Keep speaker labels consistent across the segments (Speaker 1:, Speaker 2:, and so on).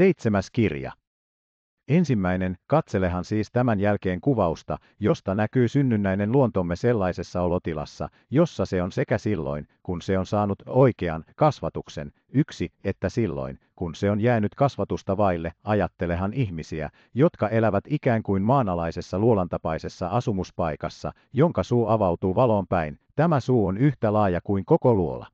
Speaker 1: Seitsemäs kirja. Ensimmäinen, katselehan siis tämän jälkeen kuvausta, josta näkyy synnynnäinen luontomme sellaisessa olotilassa, jossa se on sekä silloin, kun se on saanut oikean kasvatuksen, yksi, että silloin, kun se on jäänyt kasvatusta vaille, ajattelehan ihmisiä, jotka elävät ikään kuin maanalaisessa luolantapaisessa asumuspaikassa, jonka suu avautuu valon päin, tämä suu on yhtä laaja kuin koko luola.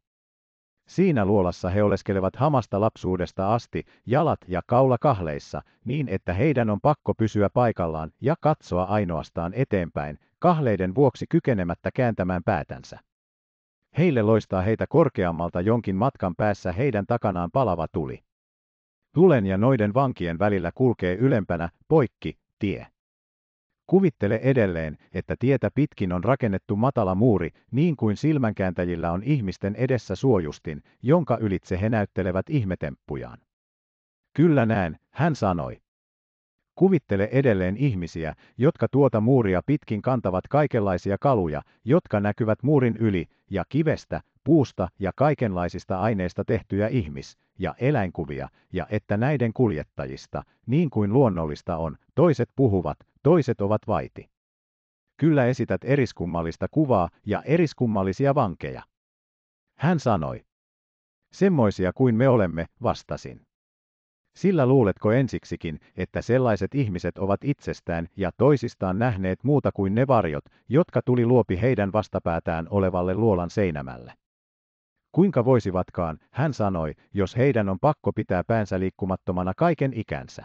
Speaker 1: Siinä luolassa he oleskelevat hamasta lapsuudesta asti, jalat ja kaula kahleissa, niin että heidän on pakko pysyä paikallaan ja katsoa ainoastaan eteenpäin, kahleiden vuoksi kykenemättä kääntämään päätänsä. Heille loistaa heitä korkeammalta jonkin matkan päässä heidän takanaan palava tuli. Tulen ja noiden vankien välillä kulkee ylempänä, poikki, tie. Kuvittele edelleen, että tietä pitkin on rakennettu matala muuri, niin kuin silmänkääntäjillä on ihmisten edessä suojustin, jonka ylitse he näyttelevät ihmetemppujaan. Kyllä näen, hän sanoi. Kuvittele edelleen ihmisiä, jotka tuota muuria pitkin kantavat kaikenlaisia kaluja, jotka näkyvät muurin yli, ja kivestä, puusta ja kaikenlaisista aineista tehtyjä ihmis- ja eläinkuvia, ja että näiden kuljettajista, niin kuin luonnollista on, toiset puhuvat, toiset ovat vaiti. Kyllä esität eriskummallista kuvaa ja eriskummallisia vankeja. Hän sanoi. Semmoisia kuin me olemme, vastasin. Sillä luuletko ensiksikin, että sellaiset ihmiset ovat itsestään ja toisistaan nähneet muuta kuin ne varjot, jotka tuli luopi heidän vastapäätään olevalle luolan seinämälle? Kuinka voisivatkaan, hän sanoi, jos heidän on pakko pitää päänsä liikkumattomana kaiken ikänsä.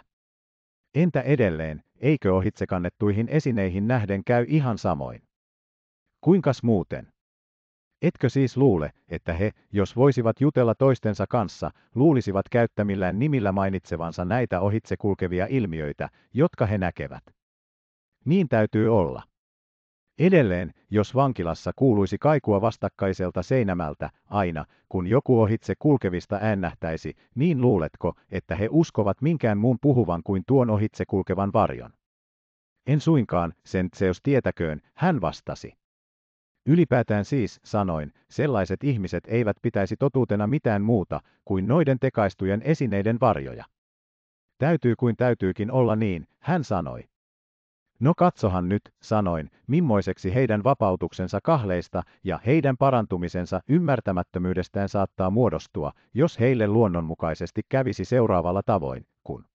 Speaker 1: Entä edelleen, eikö ohitsekannettuihin esineihin nähden käy ihan samoin? Kuinkas muuten? Etkö siis luule, että he, jos voisivat jutella toistensa kanssa, luulisivat käyttämillään nimillä mainitsevansa näitä ohitse kulkevia ilmiöitä, jotka he näkevät? Niin täytyy olla. Edelleen, jos vankilassa kuuluisi kaikua vastakkaiselta seinämältä aina, kun joku ohitse kulkevista äännähtäisi, niin luuletko, että he uskovat minkään muun puhuvan kuin tuon ohitse kulkevan varjon? En suinkaan, sen tseos tietäköön, hän vastasi. Ylipäätään siis, sanoin, sellaiset ihmiset eivät pitäisi totuutena mitään muuta kuin noiden tekaistujen esineiden varjoja. Täytyy kuin täytyykin olla niin, hän sanoi. No katsohan nyt, sanoin, mimmoiseksi heidän vapautuksensa kahleista ja heidän parantumisensa ymmärtämättömyydestään saattaa muodostua, jos heille luonnonmukaisesti kävisi seuraavalla tavoin, kun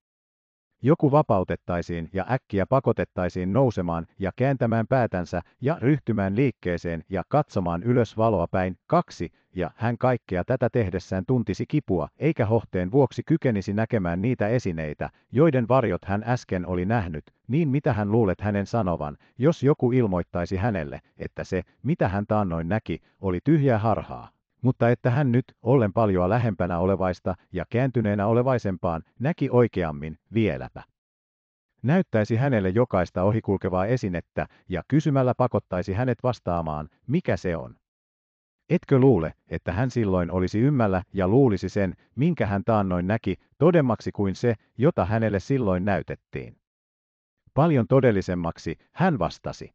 Speaker 1: joku vapautettaisiin ja äkkiä pakotettaisiin nousemaan ja kääntämään päätänsä ja ryhtymään liikkeeseen ja katsomaan ylös valoa päin. kaksi, ja hän kaikkea tätä tehdessään tuntisi kipua, eikä hohteen vuoksi kykenisi näkemään niitä esineitä, joiden varjot hän äsken oli nähnyt, niin mitä hän luulet hänen sanovan, jos joku ilmoittaisi hänelle, että se, mitä hän taannoin näki, oli tyhjää harhaa. Mutta että hän nyt, ollen paljoa lähempänä olevaista ja kääntyneenä olevaisempaan, näki oikeammin, vieläpä näyttäisi hänelle jokaista ohikulkevaa esinettä ja kysymällä pakottaisi hänet vastaamaan, mikä se on. Etkö luule, että hän silloin olisi ymmällä ja luulisi sen, minkä hän taannoin näki, todemmaksi kuin se, jota hänelle silloin näytettiin? Paljon todellisemmaksi, hän vastasi.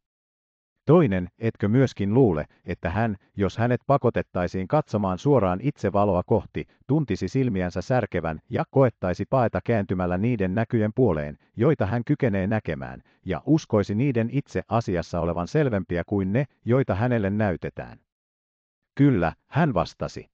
Speaker 1: Toinen, etkö myöskin luule, että hän, jos hänet pakotettaisiin katsomaan suoraan itse valoa kohti, tuntisi silmiänsä särkevän ja koettaisi paeta kääntymällä niiden näkyjen puoleen, joita hän kykenee näkemään, ja uskoisi niiden itse asiassa olevan selvempiä kuin ne, joita hänelle näytetään. Kyllä, hän vastasi.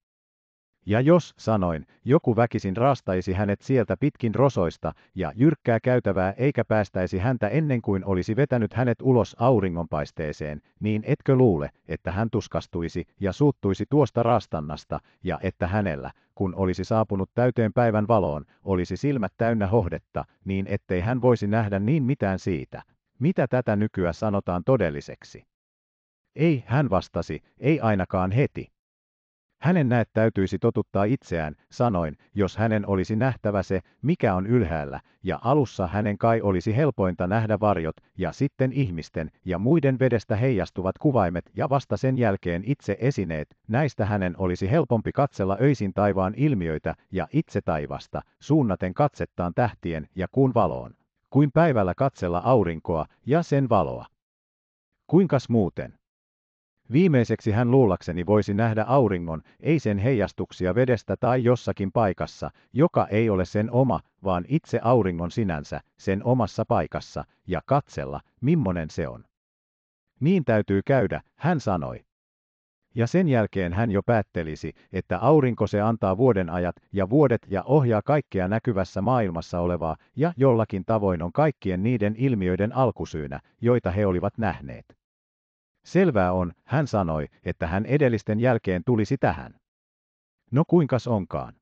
Speaker 1: Ja jos, sanoin, joku väkisin raastaisi hänet sieltä pitkin rosoista ja jyrkkää käytävää eikä päästäisi häntä ennen kuin olisi vetänyt hänet ulos auringonpaisteeseen, niin etkö luule, että hän tuskastuisi ja suuttuisi tuosta raastannasta, ja että hänellä, kun olisi saapunut täyteen päivän valoon, olisi silmät täynnä hohdetta, niin ettei hän voisi nähdä niin mitään siitä, mitä tätä nykyä sanotaan todelliseksi. Ei, hän vastasi, ei ainakaan heti. Hänen näyttäytyisi totuttaa itseään, sanoin, jos hänen olisi nähtävä se, mikä on ylhäällä, ja alussa hänen kai olisi helpointa nähdä varjot, ja sitten ihmisten ja muiden vedestä heijastuvat kuvaimet ja vasta sen jälkeen itse esineet, näistä hänen olisi helpompi katsella öisin taivaan ilmiöitä ja itse taivasta, suunnaten katsettaan tähtien ja kuun valoon, kuin päivällä katsella aurinkoa ja sen valoa. Kuinkas muuten? Viimeiseksi hän luulakseni voisi nähdä auringon, ei sen heijastuksia vedestä tai jossakin paikassa, joka ei ole sen oma, vaan itse auringon sinänsä, sen omassa paikassa, ja katsella, mimmonen se on. Niin täytyy käydä, hän sanoi. Ja sen jälkeen hän jo päättelisi, että aurinko se antaa vuodenajat ja vuodet ja ohjaa kaikkea näkyvässä maailmassa olevaa, ja jollakin tavoin on kaikkien niiden ilmiöiden alkusyynä, joita he olivat nähneet. Selvää on, hän sanoi, että hän edellisten jälkeen tulisi tähän. No kuinkas onkaan?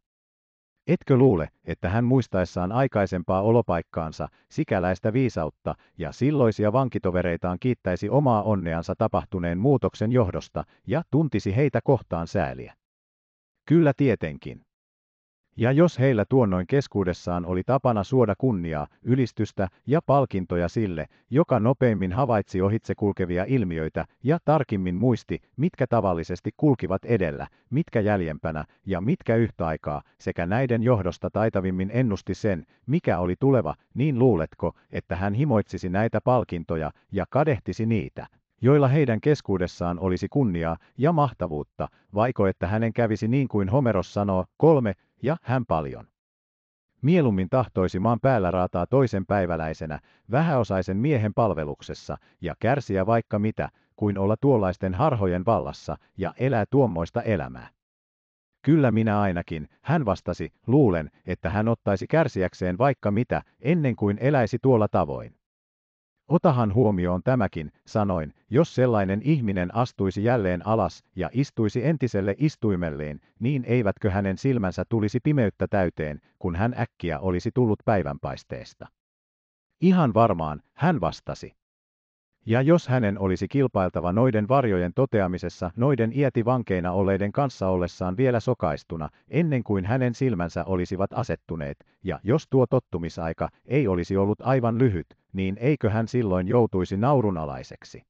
Speaker 1: Etkö luule, että hän muistaessaan aikaisempaa olopaikkaansa, sikäläistä viisautta ja silloisia vankitovereitaan kiittäisi omaa onneansa tapahtuneen muutoksen johdosta ja tuntisi heitä kohtaan sääliä? Kyllä tietenkin. Ja jos heillä tuonnoin keskuudessaan oli tapana suoda kunniaa, ylistystä ja palkintoja sille, joka nopeimmin havaitsi ohitse kulkevia ilmiöitä ja tarkimmin muisti, mitkä tavallisesti kulkivat edellä, mitkä jäljempänä ja mitkä yhtä aikaa, sekä näiden johdosta taitavimmin ennusti sen, mikä oli tuleva, niin luuletko, että hän himoitsisi näitä palkintoja ja kadehtisi niitä, joilla heidän keskuudessaan olisi kunniaa ja mahtavuutta, vaiko että hänen kävisi niin kuin Homeros sanoo, kolme, ja hän paljon. Mielummin tahtoisi maan päällä raataa toisen päiväläisenä, vähäosaisen miehen palveluksessa ja kärsiä vaikka mitä, kuin olla tuollaisten harhojen vallassa ja elää tuommoista elämää. Kyllä minä ainakin, hän vastasi, luulen, että hän ottaisi kärsiäkseen vaikka mitä, ennen kuin eläisi tuolla tavoin. Otahan huomioon tämäkin, sanoin, jos sellainen ihminen astuisi jälleen alas ja istuisi entiselle istuimelleen, niin eivätkö hänen silmänsä tulisi pimeyttä täyteen, kun hän äkkiä olisi tullut päivänpaisteesta. Ihan varmaan, hän vastasi. Ja jos hänen olisi kilpailtava noiden varjojen toteamisessa noiden iäti vankeina olleiden kanssa ollessaan vielä sokaistuna, ennen kuin hänen silmänsä olisivat asettuneet, ja jos tuo tottumisaika ei olisi ollut aivan lyhyt, niin eikö hän silloin joutuisi naurunalaiseksi?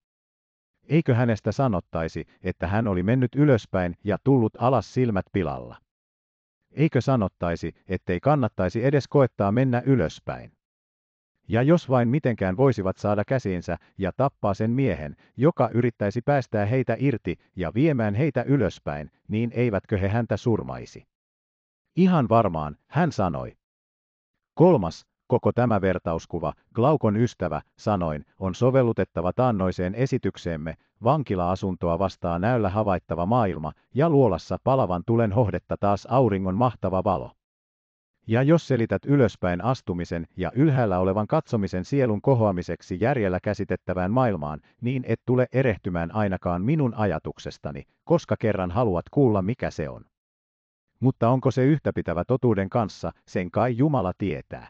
Speaker 1: Eikö hänestä sanottaisi, että hän oli mennyt ylöspäin ja tullut alas silmät pilalla? Eikö sanottaisi, ettei kannattaisi edes koettaa mennä ylöspäin? ja jos vain mitenkään voisivat saada käsiinsä ja tappaa sen miehen, joka yrittäisi päästää heitä irti ja viemään heitä ylöspäin, niin eivätkö he häntä surmaisi? Ihan varmaan, hän sanoi. Kolmas, koko tämä vertauskuva, Glaukon ystävä, sanoin, on sovellutettava taannoiseen esitykseemme, vankila-asuntoa vastaa näyllä havaittava maailma, ja luolassa palavan tulen hohdetta taas auringon mahtava valo. Ja jos selität ylöspäin astumisen ja ylhäällä olevan katsomisen sielun kohoamiseksi järjellä käsitettävään maailmaan, niin et tule erehtymään ainakaan minun ajatuksestani, koska kerran haluat kuulla mikä se on. Mutta onko se yhtäpitävä totuuden kanssa, sen kai Jumala tietää.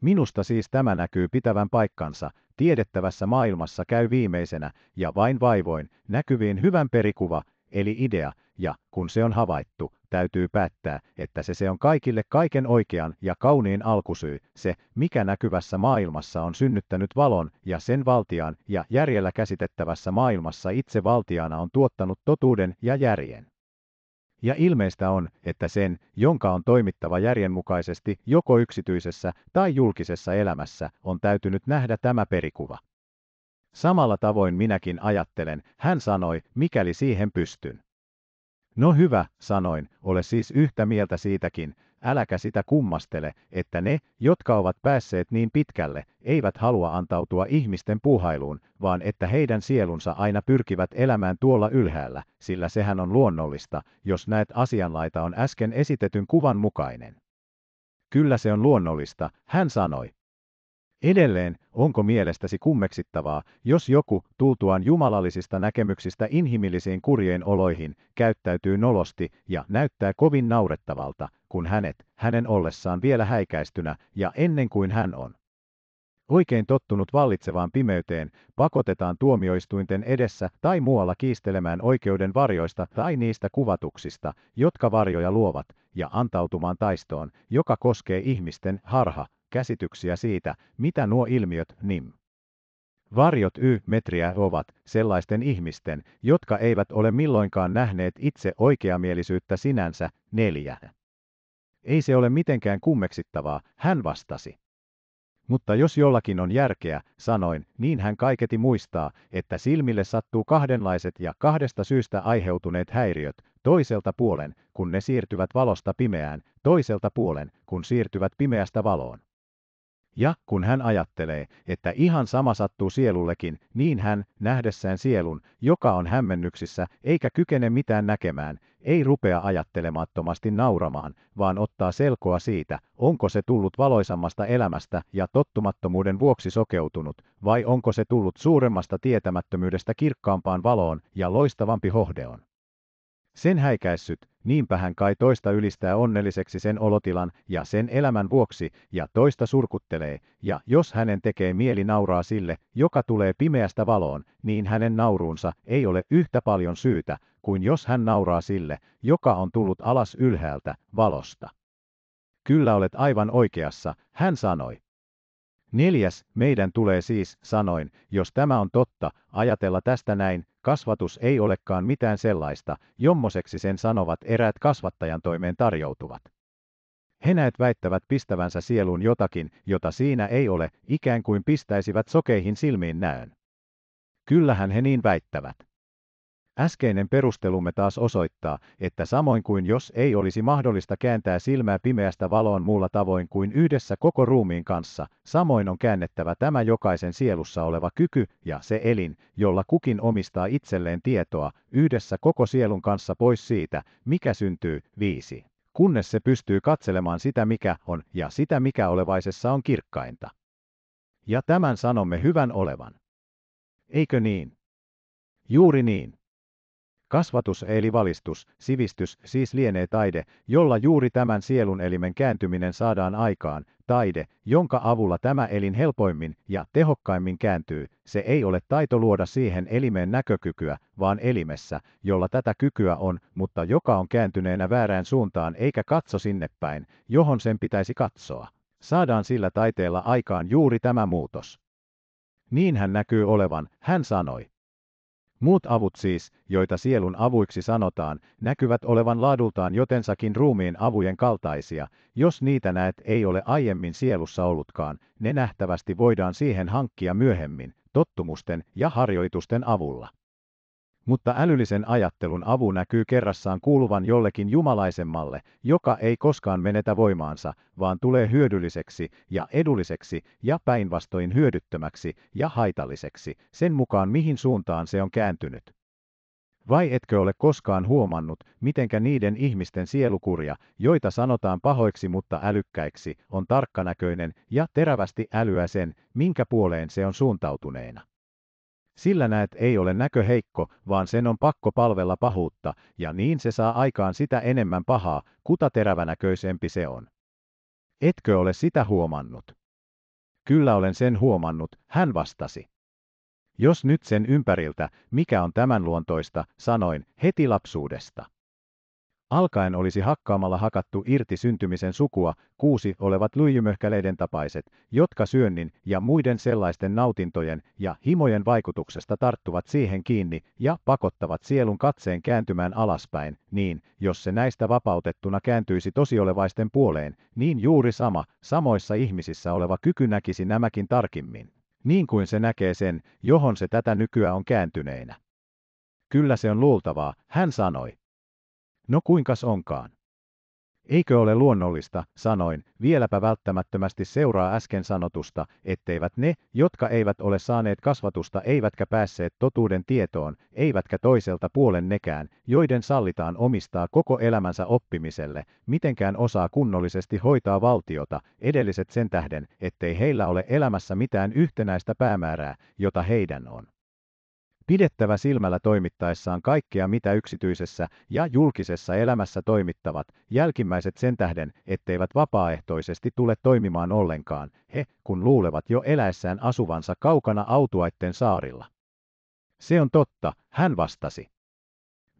Speaker 1: Minusta siis tämä näkyy pitävän paikkansa, tiedettävässä maailmassa käy viimeisenä ja vain vaivoin näkyviin hyvän perikuva, eli idea, ja kun se on havaittu, täytyy päättää, että se se on kaikille kaiken oikean ja kauniin alkusyy, se, mikä näkyvässä maailmassa on synnyttänyt valon ja sen valtiaan ja järjellä käsitettävässä maailmassa itse valtiana on tuottanut totuuden ja järjen. Ja ilmeistä on, että sen, jonka on toimittava järjenmukaisesti joko yksityisessä tai julkisessa elämässä, on täytynyt nähdä tämä perikuva. Samalla tavoin minäkin ajattelen, hän sanoi, mikäli siihen pystyn. No hyvä, sanoin, ole siis yhtä mieltä siitäkin, äläkä sitä kummastele, että ne, jotka ovat päässeet niin pitkälle, eivät halua antautua ihmisten puhailuun, vaan että heidän sielunsa aina pyrkivät elämään tuolla ylhäällä, sillä sehän on luonnollista, jos näet asianlaita on äsken esitetyn kuvan mukainen. Kyllä se on luonnollista, hän sanoi, Edelleen, onko mielestäsi kummeksittavaa, jos joku, tultuaan jumalallisista näkemyksistä inhimillisiin kurjeen oloihin, käyttäytyy nolosti ja näyttää kovin naurettavalta, kun hänet, hänen ollessaan vielä häikäistynä ja ennen kuin hän on oikein tottunut vallitsevaan pimeyteen, pakotetaan tuomioistuinten edessä tai muualla kiistelemään oikeuden varjoista tai niistä kuvatuksista, jotka varjoja luovat, ja antautumaan taistoon, joka koskee ihmisten harha, käsityksiä siitä, mitä nuo ilmiöt nim. Varjot y-metriä ovat sellaisten ihmisten, jotka eivät ole milloinkaan nähneet itse oikeamielisyyttä sinänsä, neljä. Ei se ole mitenkään kummeksittavaa, hän vastasi. Mutta jos jollakin on järkeä, sanoin, niin hän kaiketi muistaa, että silmille sattuu kahdenlaiset ja kahdesta syystä aiheutuneet häiriöt, toiselta puolen, kun ne siirtyvät valosta pimeään, toiselta puolen, kun siirtyvät pimeästä valoon. Ja kun hän ajattelee, että ihan sama sattuu sielullekin, niin hän, nähdessään sielun, joka on hämmennyksissä, eikä kykene mitään näkemään, ei rupea ajattelemattomasti nauramaan, vaan ottaa selkoa siitä, onko se tullut valoisammasta elämästä ja tottumattomuuden vuoksi sokeutunut, vai onko se tullut suuremmasta tietämättömyydestä kirkkaampaan valoon ja loistavampi hohdeon. Sen häikäissyt, niinpä hän kai toista ylistää onnelliseksi sen olotilan ja sen elämän vuoksi, ja toista surkuttelee, ja jos hänen tekee mieli nauraa sille, joka tulee pimeästä valoon, niin hänen nauruunsa ei ole yhtä paljon syytä, kuin jos hän nauraa sille, joka on tullut alas ylhäältä, valosta. Kyllä olet aivan oikeassa, hän sanoi. Neljäs, meidän tulee siis, sanoin, jos tämä on totta, ajatella tästä näin, Kasvatus ei olekaan mitään sellaista, jommoseksi sen sanovat eräät kasvattajan toimeen tarjoutuvat. He näet väittävät pistävänsä sieluun jotakin, jota siinä ei ole, ikään kuin pistäisivät sokeihin silmiin näön. Kyllähän he niin väittävät. Äskeinen perustelumme taas osoittaa, että samoin kuin jos ei olisi mahdollista kääntää silmää pimeästä valoon muulla tavoin kuin yhdessä koko ruumiin kanssa, samoin on käännettävä tämä jokaisen sielussa oleva kyky ja se elin, jolla kukin omistaa itselleen tietoa, yhdessä koko sielun kanssa pois siitä, mikä syntyy, viisi. Kunnes se pystyy katselemaan sitä mikä on ja sitä mikä olevaisessa on kirkkainta. Ja tämän sanomme hyvän olevan. Eikö niin? Juuri niin. Kasvatus eli valistus, sivistys siis lienee taide, jolla juuri tämän sielun elimen kääntyminen saadaan aikaan, taide, jonka avulla tämä elin helpoimmin ja tehokkaimmin kääntyy, se ei ole taito luoda siihen elimeen näkökykyä, vaan elimessä, jolla tätä kykyä on, mutta joka on kääntyneenä väärään suuntaan eikä katso sinne päin, johon sen pitäisi katsoa. Saadaan sillä taiteella aikaan juuri tämä muutos. Niin hän näkyy olevan, hän sanoi. Muut avut siis, joita sielun avuiksi sanotaan, näkyvät olevan laadultaan jotensakin ruumiin avujen kaltaisia. Jos niitä näet ei ole aiemmin sielussa ollutkaan, ne nähtävästi voidaan siihen hankkia myöhemmin, tottumusten ja harjoitusten avulla mutta älyllisen ajattelun avu näkyy kerrassaan kuuluvan jollekin jumalaisemmalle, joka ei koskaan menetä voimaansa, vaan tulee hyödylliseksi ja edulliseksi ja päinvastoin hyödyttömäksi ja haitalliseksi, sen mukaan mihin suuntaan se on kääntynyt. Vai etkö ole koskaan huomannut, mitenkä niiden ihmisten sielukurja, joita sanotaan pahoiksi mutta älykkäiksi, on tarkkanäköinen ja terävästi älyä sen, minkä puoleen se on suuntautuneena? Sillä näet ei ole näkö heikko, vaan sen on pakko palvella pahuutta, ja niin se saa aikaan sitä enemmän pahaa, kuta terävänäköisempi se on. Etkö ole sitä huomannut? Kyllä olen sen huomannut, hän vastasi. Jos nyt sen ympäriltä, mikä on tämän luontoista, sanoin, heti lapsuudesta. Alkaen olisi hakkaamalla hakattu irti syntymisen sukua, kuusi olevat lyijymöhkäleiden tapaiset, jotka syönnin ja muiden sellaisten nautintojen ja himojen vaikutuksesta tarttuvat siihen kiinni ja pakottavat sielun katseen kääntymään alaspäin, niin, jos se näistä vapautettuna kääntyisi tosiolevaisten puoleen, niin juuri sama, samoissa ihmisissä oleva kyky näkisi nämäkin tarkimmin, niin kuin se näkee sen, johon se tätä nykyä on kääntyneenä. Kyllä se on luultavaa, hän sanoi. No kuinkas onkaan? Eikö ole luonnollista, sanoin, vieläpä välttämättömästi seuraa äsken sanotusta, etteivät ne, jotka eivät ole saaneet kasvatusta eivätkä päässeet totuuden tietoon, eivätkä toiselta puolen nekään, joiden sallitaan omistaa koko elämänsä oppimiselle, mitenkään osaa kunnollisesti hoitaa valtiota, edelliset sen tähden, ettei heillä ole elämässä mitään yhtenäistä päämäärää, jota heidän on pidettävä silmällä toimittaessaan kaikkea mitä yksityisessä ja julkisessa elämässä toimittavat, jälkimmäiset sen tähden, etteivät vapaaehtoisesti tule toimimaan ollenkaan, he kun luulevat jo eläessään asuvansa kaukana autuaitten saarilla. Se on totta, hän vastasi.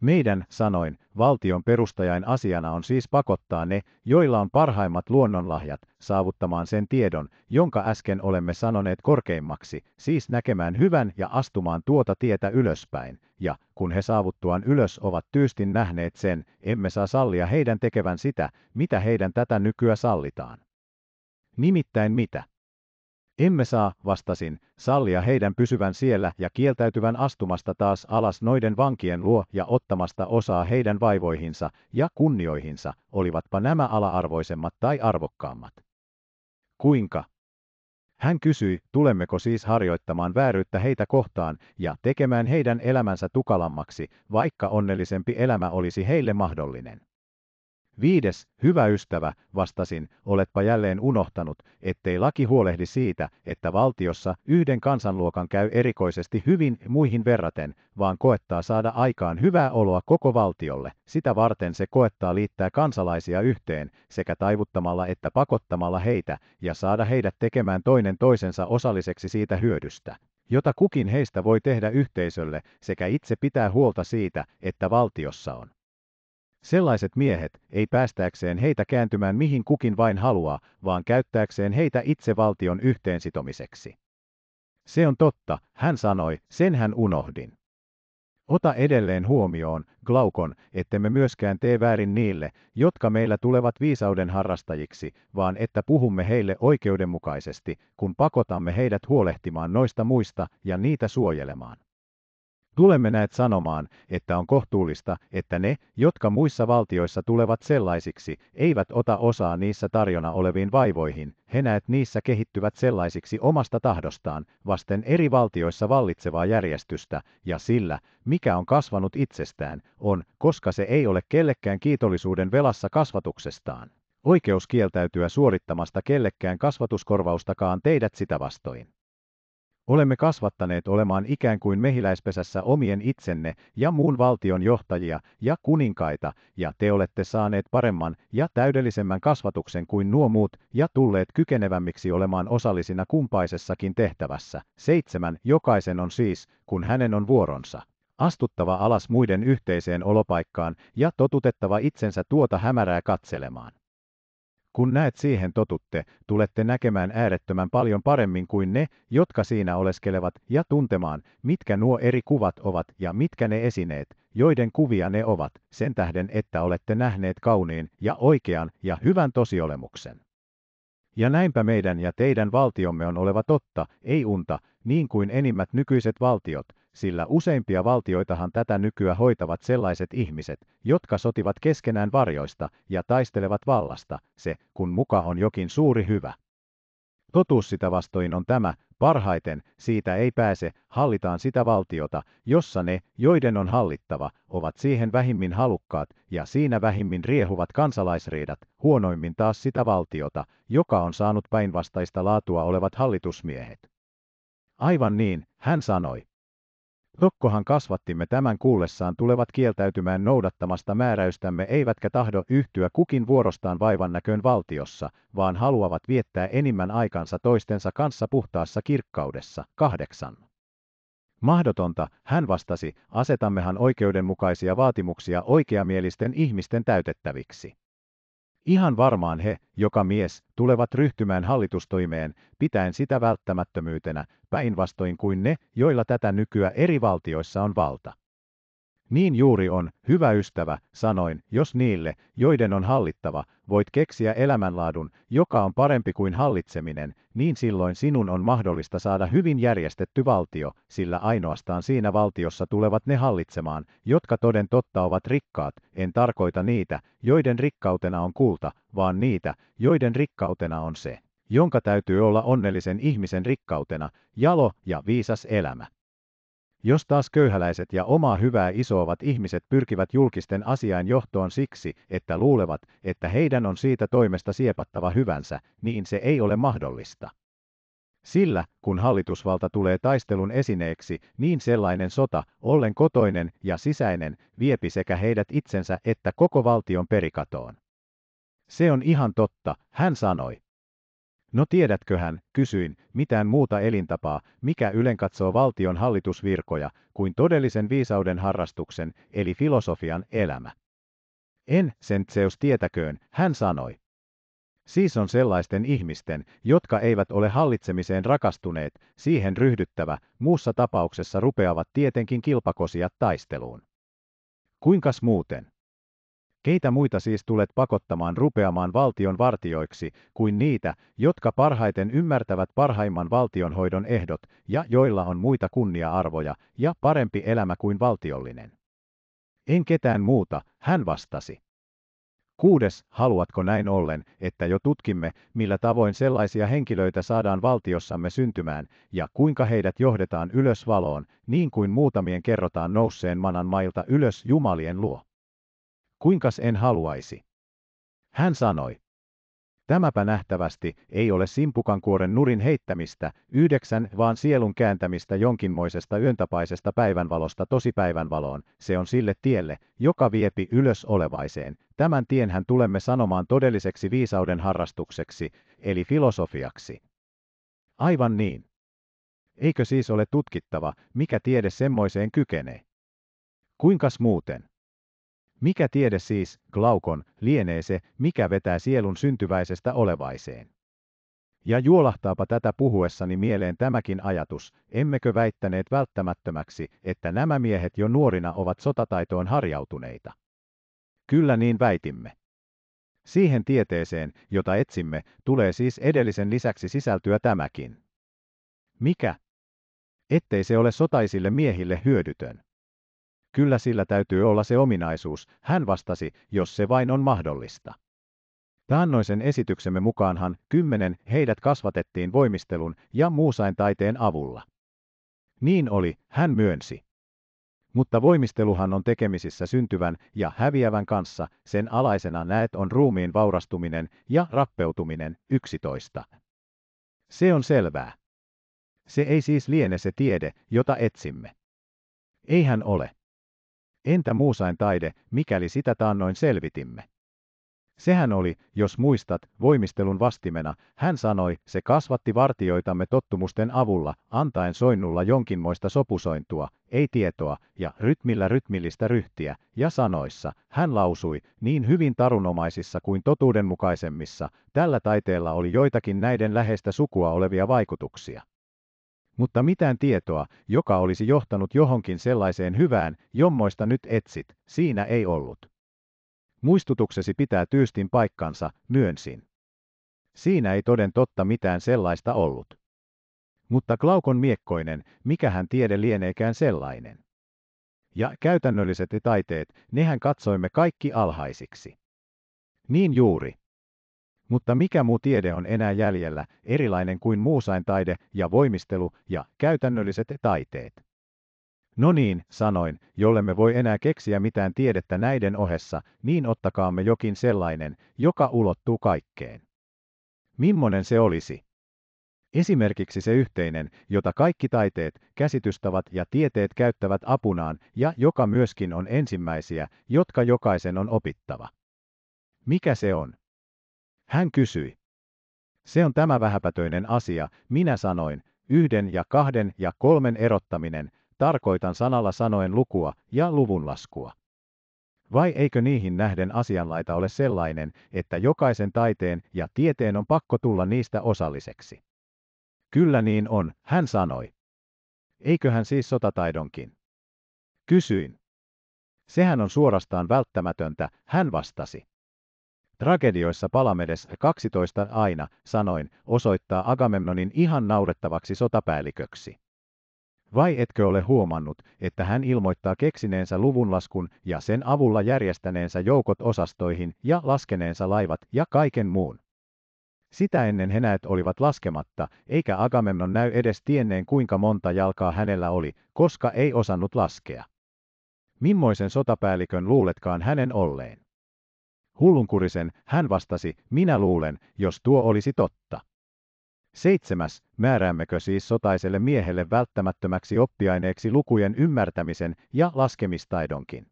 Speaker 1: Meidän, sanoin, valtion perustajain asiana on siis pakottaa ne, joilla on parhaimmat luonnonlahjat, saavuttamaan sen tiedon, jonka äsken olemme sanoneet korkeimmaksi, siis näkemään hyvän ja astumaan tuota tietä ylöspäin, ja kun he saavuttuaan ylös ovat tyystin nähneet sen, emme saa sallia heidän tekevän sitä, mitä heidän tätä nykyä sallitaan. Nimittäin mitä? Emme saa, vastasin, sallia heidän pysyvän siellä ja kieltäytyvän astumasta taas alas noiden vankien luo ja ottamasta osaa heidän vaivoihinsa ja kunnioihinsa, olivatpa nämä ala-arvoisemmat tai arvokkaammat. Kuinka? Hän kysyi, tulemmeko siis harjoittamaan vääryyttä heitä kohtaan ja tekemään heidän elämänsä tukalammaksi, vaikka onnellisempi elämä olisi heille mahdollinen. Viides, hyvä ystävä, vastasin, oletpa jälleen unohtanut, ettei laki huolehdi siitä, että valtiossa yhden kansanluokan käy erikoisesti hyvin muihin verraten, vaan koettaa saada aikaan hyvää oloa koko valtiolle. Sitä varten se koettaa liittää kansalaisia yhteen, sekä taivuttamalla että pakottamalla heitä, ja saada heidät tekemään toinen toisensa osalliseksi siitä hyödystä jota kukin heistä voi tehdä yhteisölle sekä itse pitää huolta siitä, että valtiossa on Sellaiset miehet ei päästääkseen heitä kääntymään mihin kukin vain haluaa, vaan käyttääkseen heitä itse valtion yhteensitomiseksi. Se on totta, hän sanoi, sen hän unohdin. Ota edelleen huomioon, Glaukon, ettemme myöskään tee väärin niille, jotka meillä tulevat viisauden harrastajiksi, vaan että puhumme heille oikeudenmukaisesti, kun pakotamme heidät huolehtimaan noista muista ja niitä suojelemaan. Tulemme näet sanomaan, että on kohtuullista, että ne, jotka muissa valtioissa tulevat sellaisiksi, eivät ota osaa niissä tarjona oleviin vaivoihin, he näet niissä kehittyvät sellaisiksi omasta tahdostaan, vasten eri valtioissa vallitsevaa järjestystä, ja sillä, mikä on kasvanut itsestään, on, koska se ei ole kellekään kiitollisuuden velassa kasvatuksestaan. Oikeus kieltäytyä suorittamasta kellekään kasvatuskorvaustakaan teidät sitä vastoin. Olemme kasvattaneet olemaan ikään kuin mehiläispesässä omien itsenne ja muun valtion johtajia ja kuninkaita, ja te olette saaneet paremman ja täydellisemmän kasvatuksen kuin nuo muut, ja tulleet kykenevämmiksi olemaan osallisina kumpaisessakin tehtävässä. Seitsemän, jokaisen on siis, kun hänen on vuoronsa astuttava alas muiden yhteiseen olopaikkaan ja totutettava itsensä tuota hämärää katselemaan. Kun näet siihen totutte, tulette näkemään äärettömän paljon paremmin kuin ne, jotka siinä oleskelevat, ja tuntemaan, mitkä nuo eri kuvat ovat ja mitkä ne esineet, joiden kuvia ne ovat, sen tähden että olette nähneet kauniin ja oikean ja hyvän tosiolemuksen. Ja näinpä meidän ja teidän valtiomme on oleva totta, ei unta, niin kuin enimmät nykyiset valtiot, sillä useimpia valtioitahan tätä nykyä hoitavat sellaiset ihmiset, jotka sotivat keskenään varjoista ja taistelevat vallasta, se, kun muka on jokin suuri hyvä. Totuus sitä vastoin on tämä, parhaiten, siitä ei pääse, hallitaan sitä valtiota, jossa ne, joiden on hallittava, ovat siihen vähimmin halukkaat ja siinä vähimmin riehuvat kansalaisriidat, huonoimmin taas sitä valtiota, joka on saanut päinvastaista laatua olevat hallitusmiehet. Aivan niin, hän sanoi. Tokkohan kasvattimme tämän kuullessaan tulevat kieltäytymään noudattamasta määräystämme eivätkä tahdo yhtyä kukin vuorostaan vaivan näköön valtiossa, vaan haluavat viettää enimmän aikansa toistensa kanssa puhtaassa kirkkaudessa. Kahdeksan. Mahdotonta, hän vastasi, asetammehan oikeudenmukaisia vaatimuksia oikeamielisten ihmisten täytettäviksi. Ihan varmaan he, joka mies, tulevat ryhtymään hallitustoimeen, pitäen sitä välttämättömyytenä, päinvastoin kuin ne, joilla tätä nykyä eri valtioissa on valta. Niin juuri on, hyvä ystävä, sanoin, jos niille, joiden on hallittava, voit keksiä elämänlaadun, joka on parempi kuin hallitseminen, niin silloin sinun on mahdollista saada hyvin järjestetty valtio, sillä ainoastaan siinä valtiossa tulevat ne hallitsemaan, jotka toden totta ovat rikkaat, en tarkoita niitä, joiden rikkautena on kulta, vaan niitä, joiden rikkautena on se, jonka täytyy olla onnellisen ihmisen rikkautena, jalo ja viisas elämä. Jos taas köyhäläiset ja omaa hyvää isoavat ihmiset pyrkivät julkisten asiain johtoon siksi, että luulevat, että heidän on siitä toimesta siepattava hyvänsä, niin se ei ole mahdollista. Sillä, kun hallitusvalta tulee taistelun esineeksi, niin sellainen sota, ollen kotoinen ja sisäinen, viepi sekä heidät itsensä että koko valtion perikatoon. Se on ihan totta, hän sanoi. No tiedätköhän, kysyin, mitään muuta elintapaa, mikä ylen katsoo valtion hallitusvirkoja, kuin todellisen viisauden harrastuksen, eli filosofian elämä. En, sen Zeus tietäköön, hän sanoi. Siis on sellaisten ihmisten, jotka eivät ole hallitsemiseen rakastuneet, siihen ryhdyttävä, muussa tapauksessa rupeavat tietenkin kilpakosia taisteluun. Kuinkas muuten? Keitä muita siis tulet pakottamaan rupeamaan valtion vartioiksi kuin niitä, jotka parhaiten ymmärtävät parhaimman valtionhoidon ehdot ja joilla on muita kunnia-arvoja ja parempi elämä kuin valtiollinen? En ketään muuta, hän vastasi. Kuudes, haluatko näin ollen, että jo tutkimme, millä tavoin sellaisia henkilöitä saadaan valtiossamme syntymään, ja kuinka heidät johdetaan ylös valoon, niin kuin muutamien kerrotaan nousseen manan mailta ylös Jumalien luo. Kuinkas en haluaisi? Hän sanoi. Tämäpä nähtävästi ei ole simpukan kuoren nurin heittämistä, yhdeksän, vaan sielun kääntämistä jonkinmoisesta yöntapaisesta päivänvalosta tosi päivänvaloon. se on sille tielle, joka viepi ylös olevaiseen. Tämän tienhän tulemme sanomaan todelliseksi viisauden harrastukseksi, eli filosofiaksi. Aivan niin. Eikö siis ole tutkittava, mikä tiede semmoiseen kykenee? Kuinkas muuten? Mikä tiede siis, Glaukon, lienee se, mikä vetää sielun syntyväisestä olevaiseen? Ja juolahtaapa tätä puhuessani mieleen tämäkin ajatus, emmekö väittäneet välttämättömäksi, että nämä miehet jo nuorina ovat sotataitoon harjautuneita. Kyllä niin väitimme. Siihen tieteeseen, jota etsimme, tulee siis edellisen lisäksi sisältyä tämäkin. Mikä? Ettei se ole sotaisille miehille hyödytön. Kyllä sillä täytyy olla se ominaisuus, hän vastasi, jos se vain on mahdollista. Taannoisen esityksemme mukaanhan kymmenen heidät kasvatettiin voimistelun ja muusain taiteen avulla. Niin oli, hän myönsi. Mutta voimisteluhan on tekemisissä syntyvän ja häviävän kanssa, sen alaisena näet on ruumiin vaurastuminen ja rappeutuminen yksitoista. Se on selvää. Se ei siis liene se tiede, jota etsimme. Eihän ole. Entä muusain taide, mikäli sitä taannoin selvitimme? Sehän oli, jos muistat, voimistelun vastimena, hän sanoi, se kasvatti vartioitamme tottumusten avulla, antaen soinnulla jonkinmoista sopusointua, ei tietoa, ja rytmillä rytmillistä ryhtiä, ja sanoissa, hän lausui, niin hyvin tarunomaisissa kuin totuudenmukaisemmissa, tällä taiteella oli joitakin näiden läheistä sukua olevia vaikutuksia. Mutta mitään tietoa, joka olisi johtanut johonkin sellaiseen hyvään, jommoista nyt etsit, siinä ei ollut. Muistutuksesi pitää tyystin paikkansa, myönsin. Siinä ei toden totta mitään sellaista ollut. Mutta Klaukon miekkoinen, mikähän tiede lieneekään sellainen. Ja käytännölliset taiteet, nehän katsoimme kaikki alhaisiksi. Niin juuri. Mutta mikä muu tiede on enää jäljellä, erilainen kuin taide ja voimistelu ja käytännölliset taiteet? No niin, sanoin, jollemme voi enää keksiä mitään tiedettä näiden ohessa, niin ottakaamme jokin sellainen, joka ulottuu kaikkeen. Mimmonen se olisi? Esimerkiksi se yhteinen, jota kaikki taiteet, käsitystavat ja tieteet käyttävät apunaan ja joka myöskin on ensimmäisiä, jotka jokaisen on opittava. Mikä se on? Hän kysyi. Se on tämä vähäpätöinen asia, minä sanoin, yhden ja kahden ja kolmen erottaminen, tarkoitan sanalla sanoen lukua ja luvunlaskua. Vai eikö niihin nähden asianlaita ole sellainen, että jokaisen taiteen ja tieteen on pakko tulla niistä osalliseksi? Kyllä niin on, hän sanoi. Eiköhän siis sotataidonkin? Kysyin. Sehän on suorastaan välttämätöntä, hän vastasi. Tragedioissa Palamedes 12 aina, sanoin, osoittaa Agamemnonin ihan naurettavaksi sotapäälliköksi. Vai etkö ole huomannut, että hän ilmoittaa keksineensä luvunlaskun ja sen avulla järjestäneensä joukot osastoihin ja laskeneensa laivat ja kaiken muun? Sitä ennen henäet olivat laskematta, eikä Agamemnon näy edes tienneen kuinka monta jalkaa hänellä oli, koska ei osannut laskea. Mimmoisen sotapäällikön luuletkaan hänen olleen? Hullunkurisen hän vastasi, minä luulen, jos tuo olisi totta. Seitsemäs, määräämmekö siis sotaiselle miehelle välttämättömäksi oppiaineeksi lukujen ymmärtämisen ja laskemistaidonkin?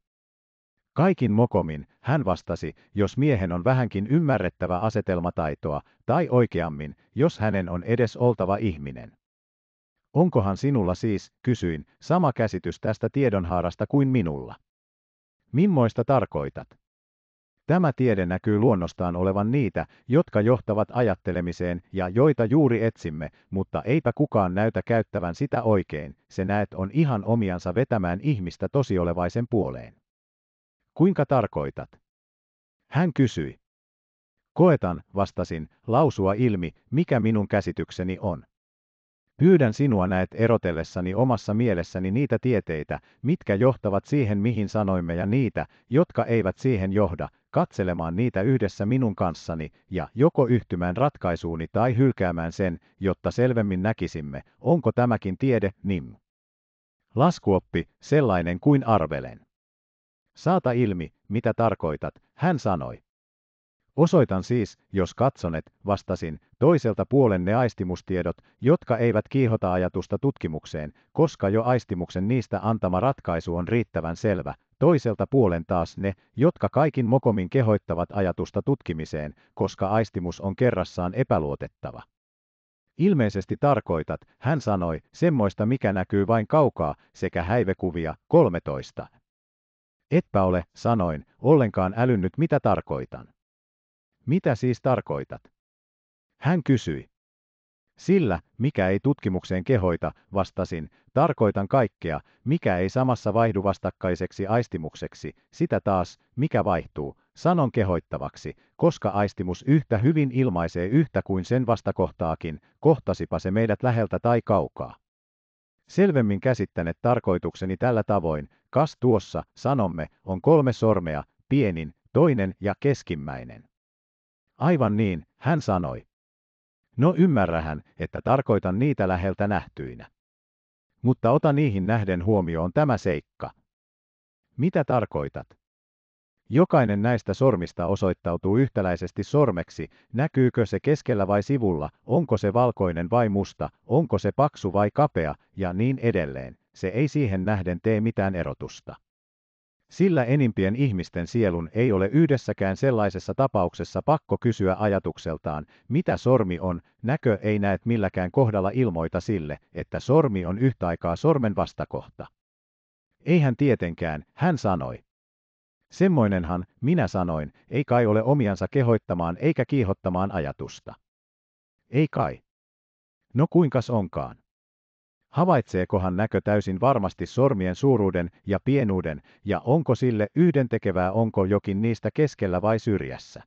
Speaker 1: Kaikin mokomin, hän vastasi, jos miehen on vähänkin ymmärrettävä asetelmataitoa, tai oikeammin, jos hänen on edes oltava ihminen. Onkohan sinulla siis, kysyin, sama käsitys tästä tiedonhaarasta kuin minulla? Mimmoista tarkoitat? Tämä tiede näkyy luonnostaan olevan niitä, jotka johtavat ajattelemiseen ja joita juuri etsimme, mutta eipä kukaan näytä käyttävän sitä oikein, se näet on ihan omiansa vetämään ihmistä tosiolevaisen puoleen. Kuinka tarkoitat? Hän kysyi. Koetan, vastasin, lausua ilmi, mikä minun käsitykseni on. Pyydän sinua näet erotellessani omassa mielessäni niitä tieteitä, mitkä johtavat siihen mihin sanoimme ja niitä, jotka eivät siihen johda, katselemaan niitä yhdessä minun kanssani ja joko yhtymään ratkaisuuni tai hylkäämään sen, jotta selvemmin näkisimme, onko tämäkin tiede nim. Laskuoppi, sellainen kuin arvelen. Saata ilmi, mitä tarkoitat, hän sanoi. Osoitan siis, jos katsonet, vastasin, toiselta puolen ne aistimustiedot, jotka eivät kiihota ajatusta tutkimukseen, koska jo aistimuksen niistä antama ratkaisu on riittävän selvä, toiselta puolen taas ne, jotka kaikin mokomin kehoittavat ajatusta tutkimiseen, koska aistimus on kerrassaan epäluotettava. Ilmeisesti tarkoitat, hän sanoi, semmoista mikä näkyy vain kaukaa, sekä häivekuvia, 13. Etpä ole, sanoin, ollenkaan älynnyt mitä tarkoitan. Mitä siis tarkoitat? Hän kysyi. Sillä, mikä ei tutkimukseen kehoita, vastasin, tarkoitan kaikkea, mikä ei samassa vaihdu vastakkaiseksi aistimukseksi, sitä taas, mikä vaihtuu, sanon kehoittavaksi, koska aistimus yhtä hyvin ilmaisee yhtä kuin sen vastakohtaakin, kohtasipa se meidät läheltä tai kaukaa. Selvemmin käsittäneet tarkoitukseni tällä tavoin, kas tuossa, sanomme, on kolme sormea, pienin, toinen ja keskimmäinen. Aivan niin, hän sanoi. No ymmärrähän, että tarkoitan niitä läheltä nähtyinä. Mutta ota niihin nähden huomioon tämä seikka. Mitä tarkoitat? Jokainen näistä sormista osoittautuu yhtäläisesti sormeksi, näkyykö se keskellä vai sivulla, onko se valkoinen vai musta, onko se paksu vai kapea, ja niin edelleen. Se ei siihen nähden tee mitään erotusta sillä enimpien ihmisten sielun ei ole yhdessäkään sellaisessa tapauksessa pakko kysyä ajatukseltaan, mitä sormi on, näkö ei näet milläkään kohdalla ilmoita sille, että sormi on yhtä aikaa sormen vastakohta. Eihän tietenkään, hän sanoi. Semmoinenhan, minä sanoin, ei kai ole omiansa kehoittamaan eikä kiihottamaan ajatusta. Ei kai. No kuinkas onkaan. Havaitseekohan näkö täysin varmasti sormien suuruuden ja pienuuden, ja onko sille yhdentekevää onko jokin niistä keskellä vai syrjässä?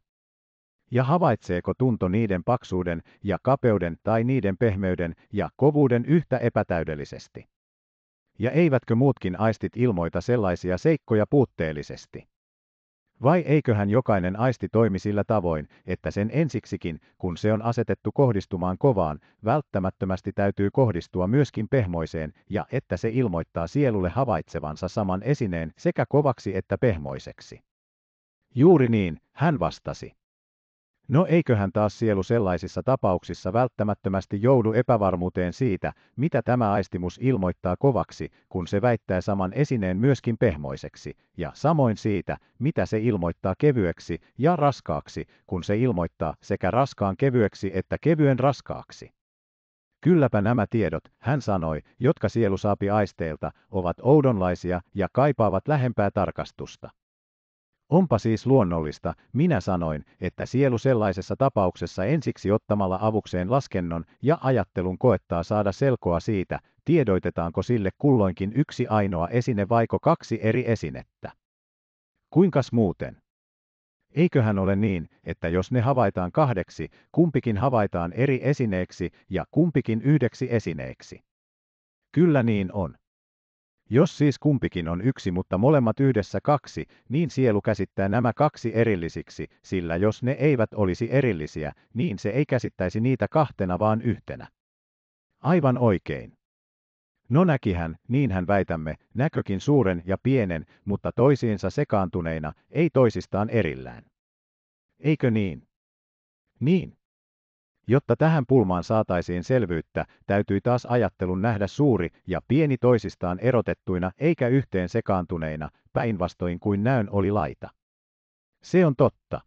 Speaker 1: Ja havaitseeko tunto niiden paksuuden ja kapeuden tai niiden pehmeyden ja kovuuden yhtä epätäydellisesti? Ja eivätkö muutkin aistit ilmoita sellaisia seikkoja puutteellisesti? Vai eiköhän jokainen aisti toimi sillä tavoin, että sen ensiksikin, kun se on asetettu kohdistumaan kovaan, välttämättömästi täytyy kohdistua myöskin pehmoiseen, ja että se ilmoittaa sielulle havaitsevansa saman esineen sekä kovaksi että pehmoiseksi. Juuri niin, hän vastasi. No eiköhän taas sielu sellaisissa tapauksissa välttämättömästi joudu epävarmuuteen siitä, mitä tämä aistimus ilmoittaa kovaksi, kun se väittää saman esineen myöskin pehmoiseksi, ja samoin siitä, mitä se ilmoittaa kevyeksi ja raskaaksi, kun se ilmoittaa sekä raskaan kevyeksi että kevyen raskaaksi. Kylläpä nämä tiedot, hän sanoi, jotka sielu saapi aisteilta, ovat oudonlaisia ja kaipaavat lähempää tarkastusta. Onpa siis luonnollista, minä sanoin, että sielu sellaisessa tapauksessa ensiksi ottamalla avukseen laskennon ja ajattelun koettaa saada selkoa siitä, tiedoitetaanko sille kulloinkin yksi ainoa esine vaiko kaksi eri esinettä. Kuinkas muuten? Eiköhän ole niin, että jos ne havaitaan kahdeksi, kumpikin havaitaan eri esineeksi ja kumpikin yhdeksi esineeksi. Kyllä niin on. Jos siis kumpikin on yksi, mutta molemmat yhdessä kaksi, niin sielu käsittää nämä kaksi erillisiksi, sillä jos ne eivät olisi erillisiä, niin se ei käsittäisi niitä kahtena vaan yhtenä. Aivan oikein. No näkihän, hän väitämme, näkökin suuren ja pienen, mutta toisiinsa sekaantuneina, ei toisistaan erillään. Eikö niin? Niin. Jotta tähän pulmaan saataisiin selvyyttä, täytyi taas ajattelun nähdä suuri ja pieni toisistaan erotettuina eikä yhteen sekaantuneina, päinvastoin kuin näön oli laita. Se on totta.